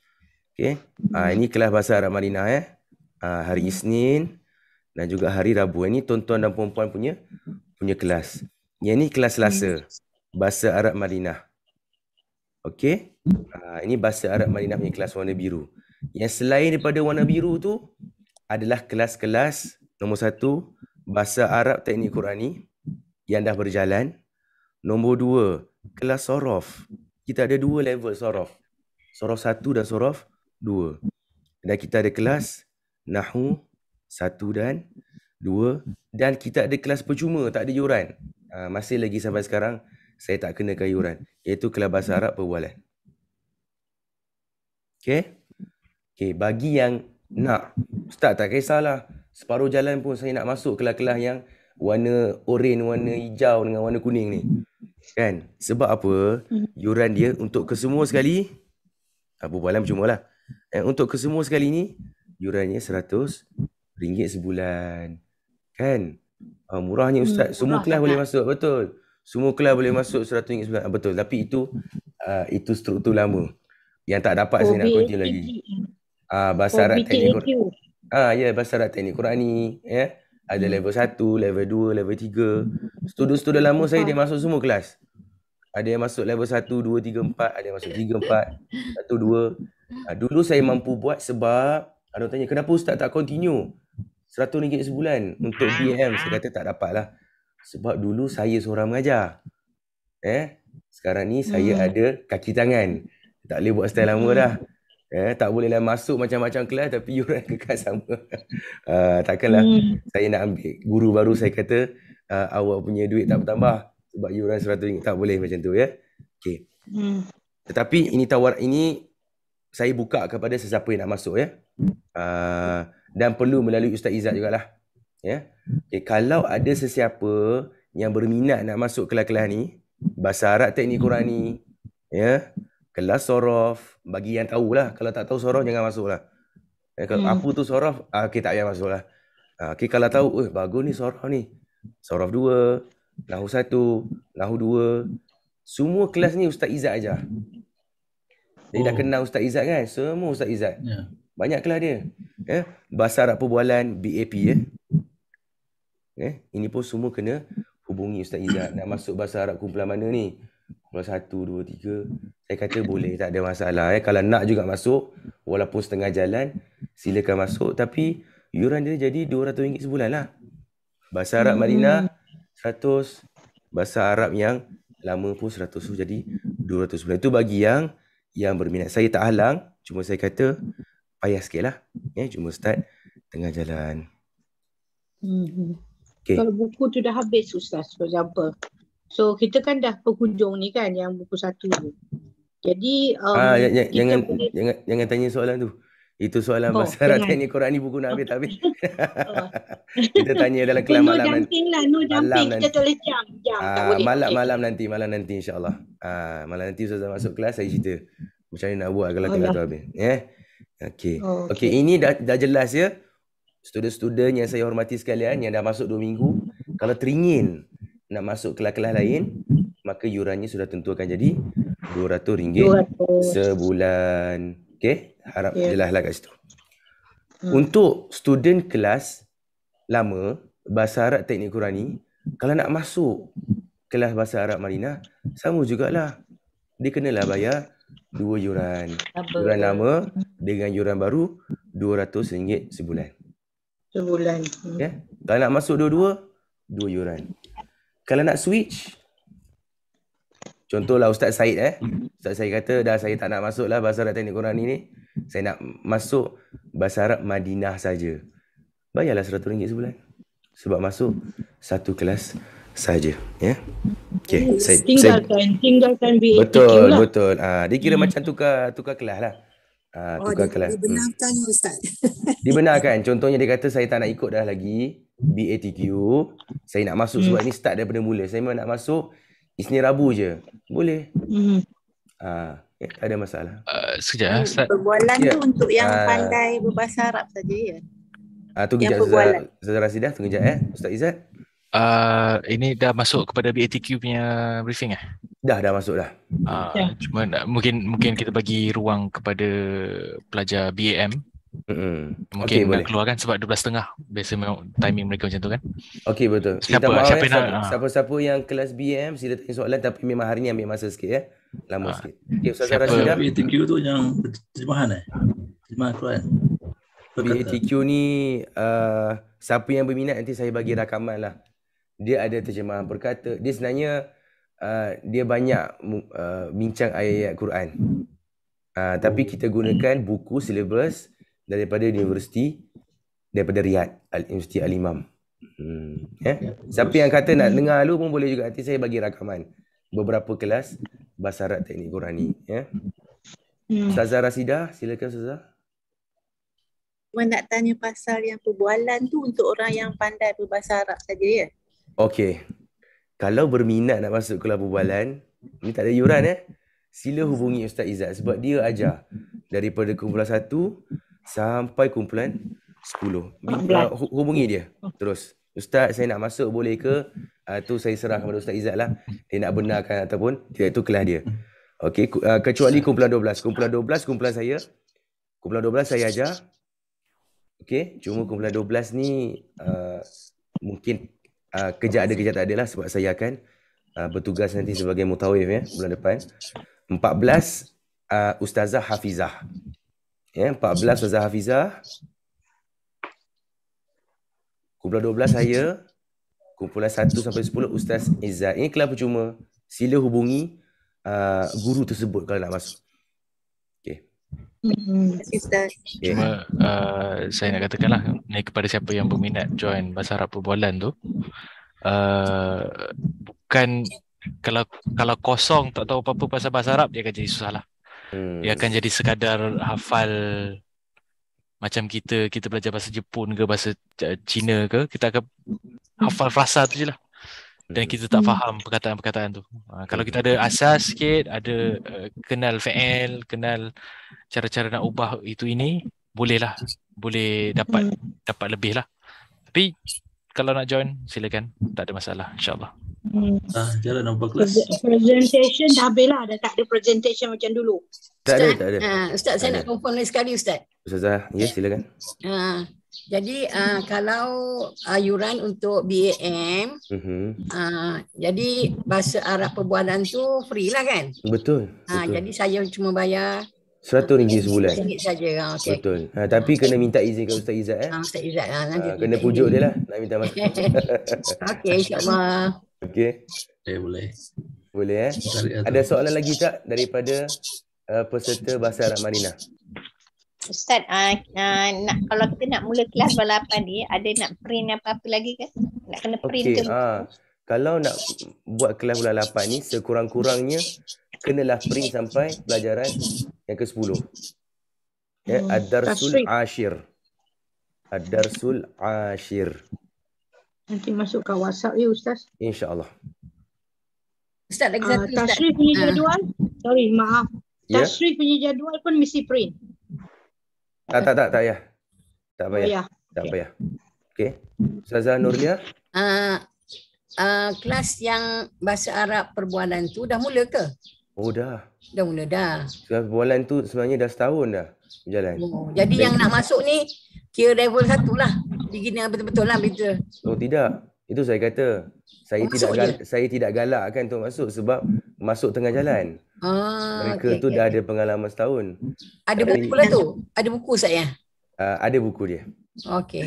Okay. uh, ah, ini kelas bahasa Arab Madinah eh uh, hari Isnin dan juga hari Rabu. Ini tuan-tuan dan puan-puan punya punya kelas. Yang ini kelas Selasa. Bahasa Arab Madinah. Okey. Uh, ini bahasa Arab Madinah punya kelas warna biru. Yang selain daripada warna biru tu adalah kelas-kelas nombor satu bahasa Arab teknik Qurani yang dah berjalan. Nombor dua, kelas sorof. Kita ada dua level sorof. Sorof satu dan sorof dua. Dan kita ada kelas Nahu satu dan dua dan kita ada kelas percuma tak ada yuran uh, masih lagi sampai sekarang saya tak kena yuran iaitu kelas bahasa Arab perbualan okey okey bagi yang nak ustaz tak kisahlah separuh jalan pun saya nak masuk kelas-kelas yang warna oranye warna hijau dengan warna kuning ni kan sebab apa yuran dia untuk kesemua sekali apa uh, perbualan percuma lah eh, untuk kesemua sekali ni yurannya seratus ringgit sebulan. Kan? Uh, murahnya hmm, Ustaz. Hmm, Semua kelas boleh masuk. Betul. Semua kelas boleh masuk seratus ringgit sebulan. Ah, betul. Tapi itu uh, itu struktur lama. Yang tak dapat saya nak continue lagi. Uh, bahasa Arab teknik Quran. Ah, ya, bahasa Arab teknik Quran ni. Ya. Ada level 1, level 2, level 3. Student-student lama saya dia masuk semua kelas. Ada yang masuk level 1, 2, 3, 4. Ada yang masuk 3, 4. 1, 2. dulu saya mampu buat sebab ada orang tanya, kenapa Ustaz tak continue? RM100 sebulan untuk DM. Hmm. Saya kata tak dapat lah. Sebab dulu saya seorang mengajar. Eh, sekarang ni saya hmm. ada kaki tangan. Tak boleh buat style lama hmm. dah. Eh, tak bolehlah masuk macam-macam kelas tapi yuran *laughs* kekal sama. uh, takkanlah hmm. saya nak ambil guru baru saya kata uh, awak punya duit tak bertambah sebab yuran RM100. Tak boleh macam tu ya. Okay. Hmm. Tetapi ini tawar ini saya buka kepada sesiapa yang nak masuk ya. Ah, dan perlu melalui Ustaz Izzat jugalah. Ya. Yeah. Okay, kalau ada sesiapa yang berminat nak masuk kelas-kelas ni, Bahasa Arab Teknik Quran ni, ya, yeah, kelas sorof, bagi yang tahu lah. Kalau tak tahu sorof, jangan masuklah. Ya, kalau hmm. apa tu sorof, ah, okay, tak payah masuklah. Ah, okay, kalau tahu, eh, bagus ni sorof ni. Sorof dua, Lahu satu, Lahu dua, Semua kelas ni Ustaz Izzat ajar. Jadi oh. dah kenal Ustaz Izzat kan? Semua Ustaz Izzat. Yeah. Banyak kelas dia. Eh, Bahasa Arab Perbualan, BAP ya. Eh. eh, ini pun semua kena hubungi Ustaz Izzat. Nak masuk Bahasa Arab kumpulan mana ni? kalau satu, dua, tiga. Saya kata boleh, tak ada masalah. Eh. Kalau nak juga masuk, walaupun setengah jalan, silakan masuk. Tapi yuran dia jadi RM200 sebulan lah. Bahasa Arab Marina, 100. Bahasa Arab yang lama pun 100 jadi 200 sebulan. Itu bagi yang yang berminat. Saya tak halang, cuma saya kata payah sikit lah. Eh, cuma start tengah jalan. Hmm. Okay. Kalau buku tu dah habis Ustaz, for example. So, kita kan dah berkunjung ni kan yang buku satu tu. Jadi, um, ah, jangan, boleh... jangan, jangan tanya soalan tu. Itu soalan oh, masyarakat *laughs* jangan. tanya Quran ni buku nak habis tak habis. *laughs* Oh. kita tanya dalam kelam lah, no malam. Nanti. Lah. No jumping Kita tak boleh jam. jam. Ah, boleh. Malam, okay. malam nanti. Malam nanti insyaAllah. Ah, malam nanti Ustaz masuk kelas, saya cerita. Macam mana nak buat kalau tengah tu habis. Yeah? Okey. Oh, okay. okay, ini dah dah jelas ya. Student-student yang saya hormati sekalian yang dah masuk 2 minggu, kalau teringin nak masuk kelas-kelas lain, maka yurannya sudah tentu akan jadi RM200 sebulan. Okey, harap yeah. jelaslah kat situ. Hmm. Untuk student kelas lama Bahasa Arab Teknik Qurani, kalau nak masuk kelas Bahasa Arab Marina, sama jugalah. Dia kenalah bayar dua juran, Apa? Yuran lama dengan juran baru RM200 sebulan. Sebulan. Hmm. Ya. Kalau nak masuk dua-dua, dua juran. Kalau nak switch Contohlah Ustaz Said eh. Ustaz Said kata dah saya tak nak masuklah Bahasa Arab Teknik Quran ni ni. Saya nak masuk Bahasa Arab Madinah saja. Bayarlah RM100 sebulan. Sebab masuk satu kelas saja ya okey saya tinggalkan saya, tinggalkan BAPQ betul lah. betul ah ha, dia kira hmm. macam tukar tukar kelas lah ha, oh, tukar dia, kelas hmm. benarkan. hmm. ustaz *laughs* dibenarkan contohnya dia kata saya tak nak ikut dah lagi BATQ saya nak masuk hmm. sebab ni start daripada mula saya memang nak masuk Isnin Rabu je boleh hmm. ha, eh, ada masalah uh, sekejap ya, perbualan yeah. tu untuk yang ha. pandai berbahasa Arab saja ya Ah, tunggu sekejap Ustaz, Ustaz Rasidah, tunggu sekejap eh. Ustaz Izzat. Uh, ini dah masuk kepada BATQ punya briefing eh? Dah dah masuk dah. Uh, ah, yeah. cuma nak, mungkin mungkin kita bagi ruang kepada pelajar BAM. Mm-hmm. Mungkin okay, nak keluar kan sebab 12.30 biasa memang timing mereka macam tu kan. Okay betul. Siapa siapa, siapa, nak, siapa ah. siapa yang kelas Bm sila tanya soalan tapi memang hari ni ambil masa sikit eh. Lama uh, sikit. Okey Ustaz siapa? Rashidah. BATQ tu yang terjemahan eh? Terjemahan Quran. BATQ ni uh, siapa yang berminat nanti saya bagi rakaman lah dia ada terjemahan perkata dia sebenarnya uh, dia banyak uh, bincang ayat-ayat Quran uh, tapi kita gunakan buku syllabus daripada universiti daripada Riyadh Al Universiti Al Imam hmm. eh? siapa yang kata nak dengar lu pun boleh juga nanti saya bagi rakaman beberapa kelas bahasa Arab teknik Quran ni ya yeah? Hmm. Ustazah Rasidah, silakan Ustazah. Saya nak tanya pasal yang perbualan tu untuk orang yang pandai berbahasa Arab saja ya? Okay. Kalau berminat nak masuk kelab perbualan, ni tak ada yuran eh. Sila hubungi Ustaz Izzat sebab dia ajar daripada kumpulan satu sampai kumpulan sepuluh. Uh, hubungi dia terus. Ustaz saya nak masuk boleh ke? Uh, tu saya serah kepada Ustaz Izzat lah. Dia nak benarkan ataupun tidak itu kelas dia. Okey, uh, kecuali kumpulan 12. Kumpulan 12, kumpulan saya. Kumpulan 12 saya ajar. Okey, cuma kumpulan 12 ni uh, mungkin uh, ah, kerja ada kerja tak ada lah sebab saya akan uh, bertugas nanti sebagai mutawif ya bulan depan. 14 uh, ah, Ustazah Hafizah. Ya, yeah, 14 Ustazah Hafizah. Kumpulan 12 saya. Kumpulan 1 sampai 10 Ustaz Izzat. Ini kelas cuma Sila hubungi uh, guru tersebut kalau nak masuk. Mm-hmm. Cuma uh, saya nak katakan lah ni kepada siapa yang berminat join Bahasa Arab Perbualan tu uh, bukan kalau kalau kosong tak tahu apa-apa pasal Bahasa Arab dia akan jadi susah lah. Hmm. Dia akan jadi sekadar hafal macam kita kita belajar bahasa Jepun ke bahasa eh, Cina ke kita akan hafal frasa tu je lah dan hmm. kita tak hmm. faham perkataan-perkataan tu. Uh, kalau kita ada asas sikit, ada uh, kenal fa'il, kenal cara-cara nak ubah itu ini bolehlah boleh dapat hmm. dapat lebih lah tapi kalau nak join silakan tak ada masalah insyaallah hmm. ah jalan nampak kelas presentation dah habis lah dah tak ada presentation macam dulu tak ustaz, ada tak ada uh, ustaz tak saya ada. nak confirm lagi sekali ustaz ustazah ya silakan ah uh, jadi uh, kalau ayuran untuk BAM, uh-huh. Mhm. Ah, uh, jadi bahasa Arab perbualan tu free lah kan? Betul. Uh, betul. Jadi saya cuma bayar RM100 sebulan. saja. Ha, ah, okay. Betul. Ha, tapi kena minta izin ke Ustaz Izzat. Eh? Ha, Ustaz Izzat. Ha, nanti ha, kena pujuk dia lah. Nak minta masuk. *laughs* Okay, insyaAllah. Okay, Eh, boleh. Boleh eh. Ada soalan lagi tak daripada uh, peserta Bahasa Arab Marina? Ustaz, uh, uh, nak, kalau kita nak mula kelas 8 ni, ada nak print apa-apa lagi ke? Nak kena print okay. ke? Ha kalau nak buat kelas bulan 8 ni sekurang-kurangnya kenalah print sampai pelajaran yang ke-10. Ya, hmm, ad-darsul ashir. Ad-darsul ashir. Nanti masuk ke WhatsApp ya ustaz. Insya-Allah. Ustaz lagi ah, satu ustaz. Tashrih punya uh. jadual. Sorry, maaf. Ya? Tashrih yeah. punya jadual pun mesti print. Tak tak tak tak ya. Tak payah. Oh, ya. Tak okay. payah. Okey. Ustazah Nurlia? Ah, uh. Ah, kelas yang bahasa Arab perbualan tu dah mula ke? Oh dah. Dah mula dah. Kelas perbualan tu sebenarnya dah setahun dah berjalan. Oh, jadi yang nak masuk ni kira level satu lah. begini betul-betul lah betul. Oh tidak. Itu saya kata. Saya oh, masuk tidak gal- saya tidak galak kan untuk masuk sebab masuk tengah jalan. Ah, Mereka okay, tu okay. dah ada pengalaman setahun. Ada Tapi, buku lah tu? Ada buku saya? Uh, ah, ada buku dia. Okey.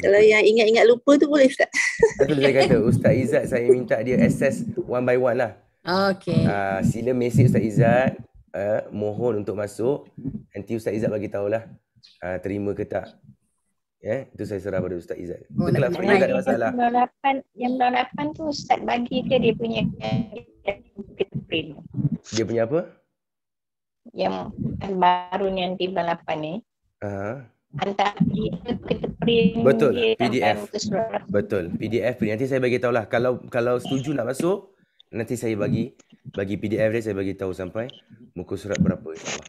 Kalau yang ingat-ingat lupa tu boleh tak? Satu saya kata Ustaz Izzat saya minta dia assess one by one lah. Oh, okay. Uh, sila mesej Ustaz Izzat uh, mohon untuk masuk nanti Ustaz Izzat bagi tahulah uh, terima ke tak. yeah, itu saya serah pada Ustaz Izzat. Oh, Betul lah, tak ada masalah. Yang 8, 8 tu Ustaz bagi ke dia punya print. Dia punya apa? Yang baru ni yang tiba 8 ni. Aha. Uh-huh hantar kita print betul lah, PDF betul PDF nanti saya bagi tahu lah kalau kalau setuju nak masuk nanti saya bagi bagi PDF dia saya bagi tahu sampai muka surat berapa insyaallah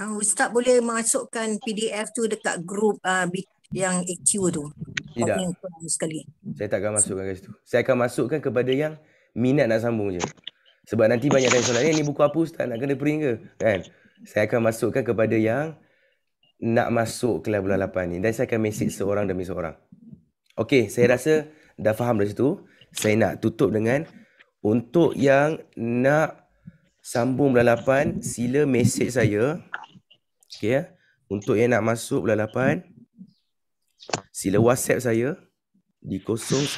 ah, ustaz boleh masukkan PDF tu dekat grup uh, ah, yang EQ tu tidak saya tak akan masukkan ke situ saya akan masukkan kepada yang minat nak sambung je sebab nanti banyak yang soalan eh, ni buku apa ustaz nak kena print ke kan saya akan masukkan kepada yang nak masuk ke bulan 8 ni dan saya akan mesej seorang demi seorang. Okey, saya rasa dah faham dari situ. Saya nak tutup dengan untuk yang nak sambung bulan 8, sila mesej saya. Okey ya. Untuk yang nak masuk bulan 8, sila WhatsApp saya di 011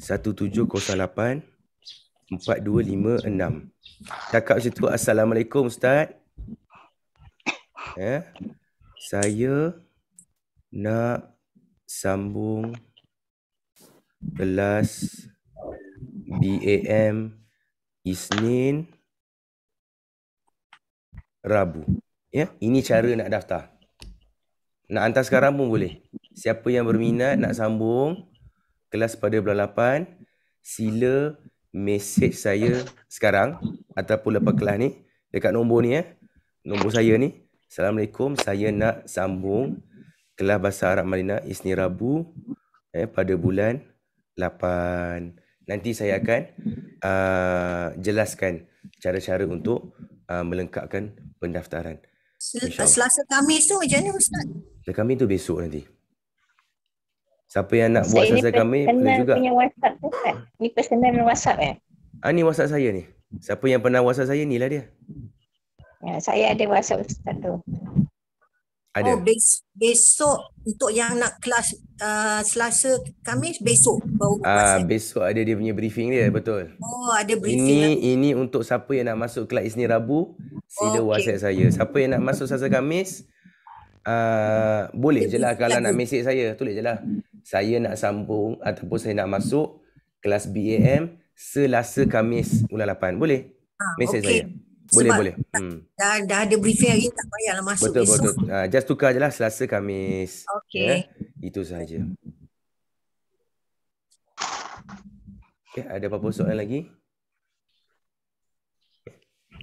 1708 4299. Cakap macam tu, Assalamualaikum Ustaz eh saya nak sambung kelas BAM Isnin Rabu ya ini cara nak daftar nak hantar sekarang pun boleh siapa yang berminat nak sambung kelas pada bulan 8 sila mesej saya sekarang ataupun lepas kelas ni dekat nombor ni eh nombor saya ni 0315 Assalamualaikum, saya nak sambung kelas Bahasa Arab Marina Isnin Rabu eh, pada bulan 8. Nanti saya akan uh, jelaskan cara-cara untuk uh, melengkapkan pendaftaran. Selasa Khamis tu macam mana Ustaz? Selasa Khamis tu besok nanti. Siapa yang nak Ustaz buat Selasa Khamis boleh juga. Ini punya WhatsApp tu kan? Ini personal WhatsApp eh? Ah, ni WhatsApp saya ni. Siapa yang pernah WhatsApp saya ni lah dia. Ya, saya ada WhatsApp Ustaz tu. Ada. Oh, bes- besok untuk yang nak kelas uh, Selasa Kamis besok baru uh, WhatsApp. besok ada dia punya briefing dia betul. Oh, ada briefing. Ini lah. ini untuk siapa yang nak masuk kelas Isnin Rabu, sila okay. Oh, WhatsApp saya. Siapa yang nak masuk Selasa Kamis, Uh, boleh je lah kalau nak mesej saya Tulis je lah Saya nak sambung Ataupun saya nak masuk Kelas BAM Selasa Kamis Bulan 8 Boleh ah, Mesej okay. saya boleh boleh hmm. dah, dah ada briefing hari tak payahlah masuk betul, esok betul betul uh, ah, just tukar je lah selasa Khamis Okay. Yeah? itu saja okay, ada apa-apa soalan lagi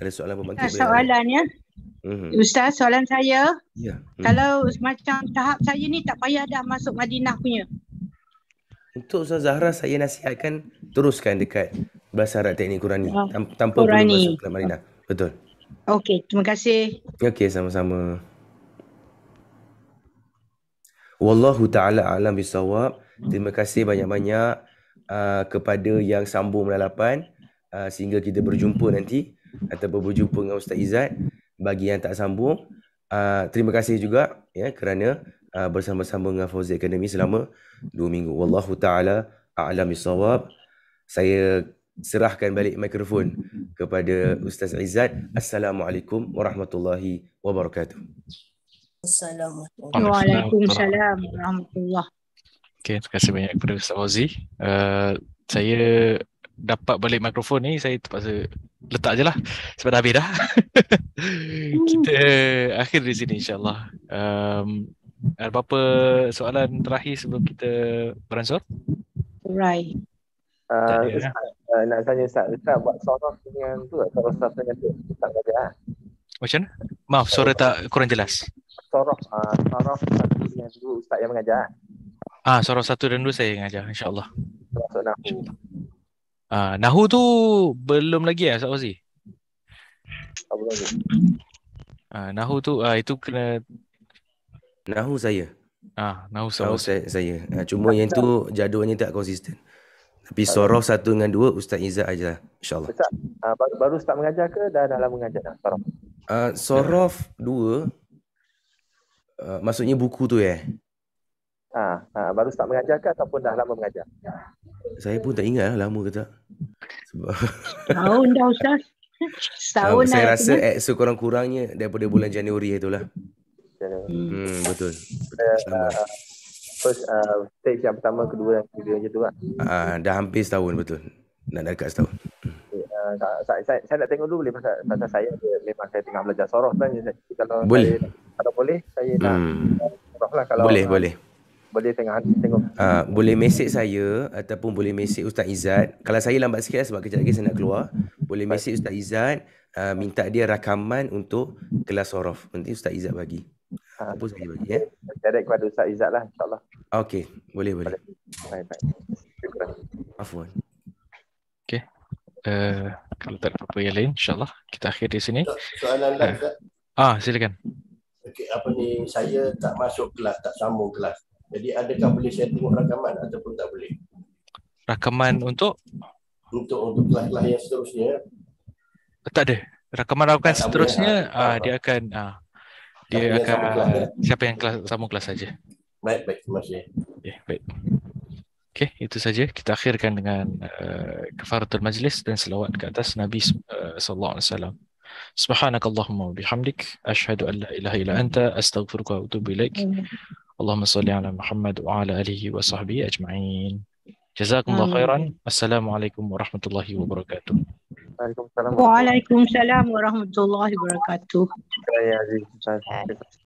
ada soalan apa bagi soalan ya Mm-hmm. Ustaz, soalan saya. Yeah. Mm-hmm. Kalau macam tahap saya ni tak payah dah masuk Madinah punya. Untuk Ustaz Zahra, saya nasihatkan teruskan dekat Basarat Teknik Qurani. Oh. Tanpa Qurani. perlu masuk ke Madinah. Oh. Betul. Okey, terima kasih. Okey, sama-sama. Wallahu ta'ala alam bisawab. Terima kasih banyak-banyak uh, kepada yang sambung lalapan uh, sehingga kita berjumpa nanti atau berjumpa dengan Ustaz Izzat bagi yang tak sambung. Uh, terima kasih juga ya kerana uh, bersama-sama dengan Fauzi Academy selama dua minggu. Wallahu ta'ala alam bisawab. Saya serahkan balik mikrofon *laughs* kepada Ustaz Izzat. Assalamualaikum warahmatullahi wabarakatuh. Assalamualaikum warahmatullahi Okay, terima kasih banyak kepada Ustaz Fauzi. Uh, saya dapat balik mikrofon ni, saya terpaksa letak je lah sebab dah habis dah. *laughs* Kita akhir di sini insyaAllah. Um, ada apa-apa soalan terakhir sebelum kita beransur? Right. Uh, uh, nak tanya Ustaz, Ustaz buat sauna dengan tu atau sauna dengan tu? Ustaz kata ha? Macam mana? Maaf, suara tak kurang jelas. Sorok, uh, sorok satu dengan dua Ustaz yang mengajar. Ha? Ah, ah sorok satu dan dua saya yang mengajar, insyaAllah. Sorok nahu. Ah, nahu tu belum lagi ya, Ustaz Fazi? Tak belum lagi. Ah, nahu tu, ah, itu kena... Nahu saya. Ah, nahu, nahu saya. saya. Cuma yang tu jadualnya tak konsisten. Tapi Sorof satu dengan dua Ustaz Izzat aja lah, InsyaAllah uh, baru, baru start mengajar ke Dah, dalam mengajar dah Sorof uh, ah, Sorof dua uh, Maksudnya buku tu eh Ah, uh, Baru start mengajar ke Ataupun dah lama mengajar Saya pun tak ingat lah Lama ke tak Tahun dah Ustaz Tahun uh, Saya rasa eh, sekurang-kurangnya Daripada bulan Januari itulah Januari. Hmm, betul. uh, first uh, stage yang pertama, kedua dan ketiga macam tu lah. Uh, dah hampir setahun betul. Nak dekat setahun. Eh, uh, saya, saya, nak tengok dulu boleh pasal, pasal saya memang saya tengah belajar soroh kan. Jadi kalau boleh. Saya, kalau boleh saya nak hmm. lah kalau boleh, uh, boleh. Boleh tengah tengok. Uh, boleh mesej saya ataupun boleh mesej Ustaz Izzat. Kalau saya lambat sikit lah sebab kejap lagi saya nak keluar. Boleh mesej Ustaz Izzat. Uh, minta dia rakaman untuk kelas sorof. Nanti Ustaz Izzat bagi. Apa saya bagi eh? Direct kepada Ustaz Izzat lah insyaAllah. Okay, boleh boleh. Baik, baik. Afwan. Okay. Uh, eh, kalau tak ada apa-apa yang lain, insyaAllah kita akhir di sini. Soalan lah. Uh. Ah, silakan. Okay, apa ni, saya tak masuk kelas, tak sambung kelas. Jadi adakah boleh saya tengok rakaman ataupun tak boleh? Rakaman untuk? Untuk untuk kelas-kelas yang seterusnya. Tak ada. Rakaman rakaman seterusnya boleh, ah, uh, dia akan uh, dia Tapi akan yang kelas, siapa yang kelas sama kelas saja. Baik, baik, terima kasih. Yeah, baik. Okey, itu saja. Kita akhirkan dengan uh, kafaratul majlis dan selawat ke atas Nabi uh, sallallahu alaihi wasallam. سبحانك اللهم وبحمدك أشهد أن لا إله إلا أنت أستغفرك وأتوب إليك اللهم صل على محمد وعلى آله وصحبه أجمعين جزاكم الله خيرا السلام عليكم ورحمة الله وبركاته وعليكم السلام ورحمة الله وبركاته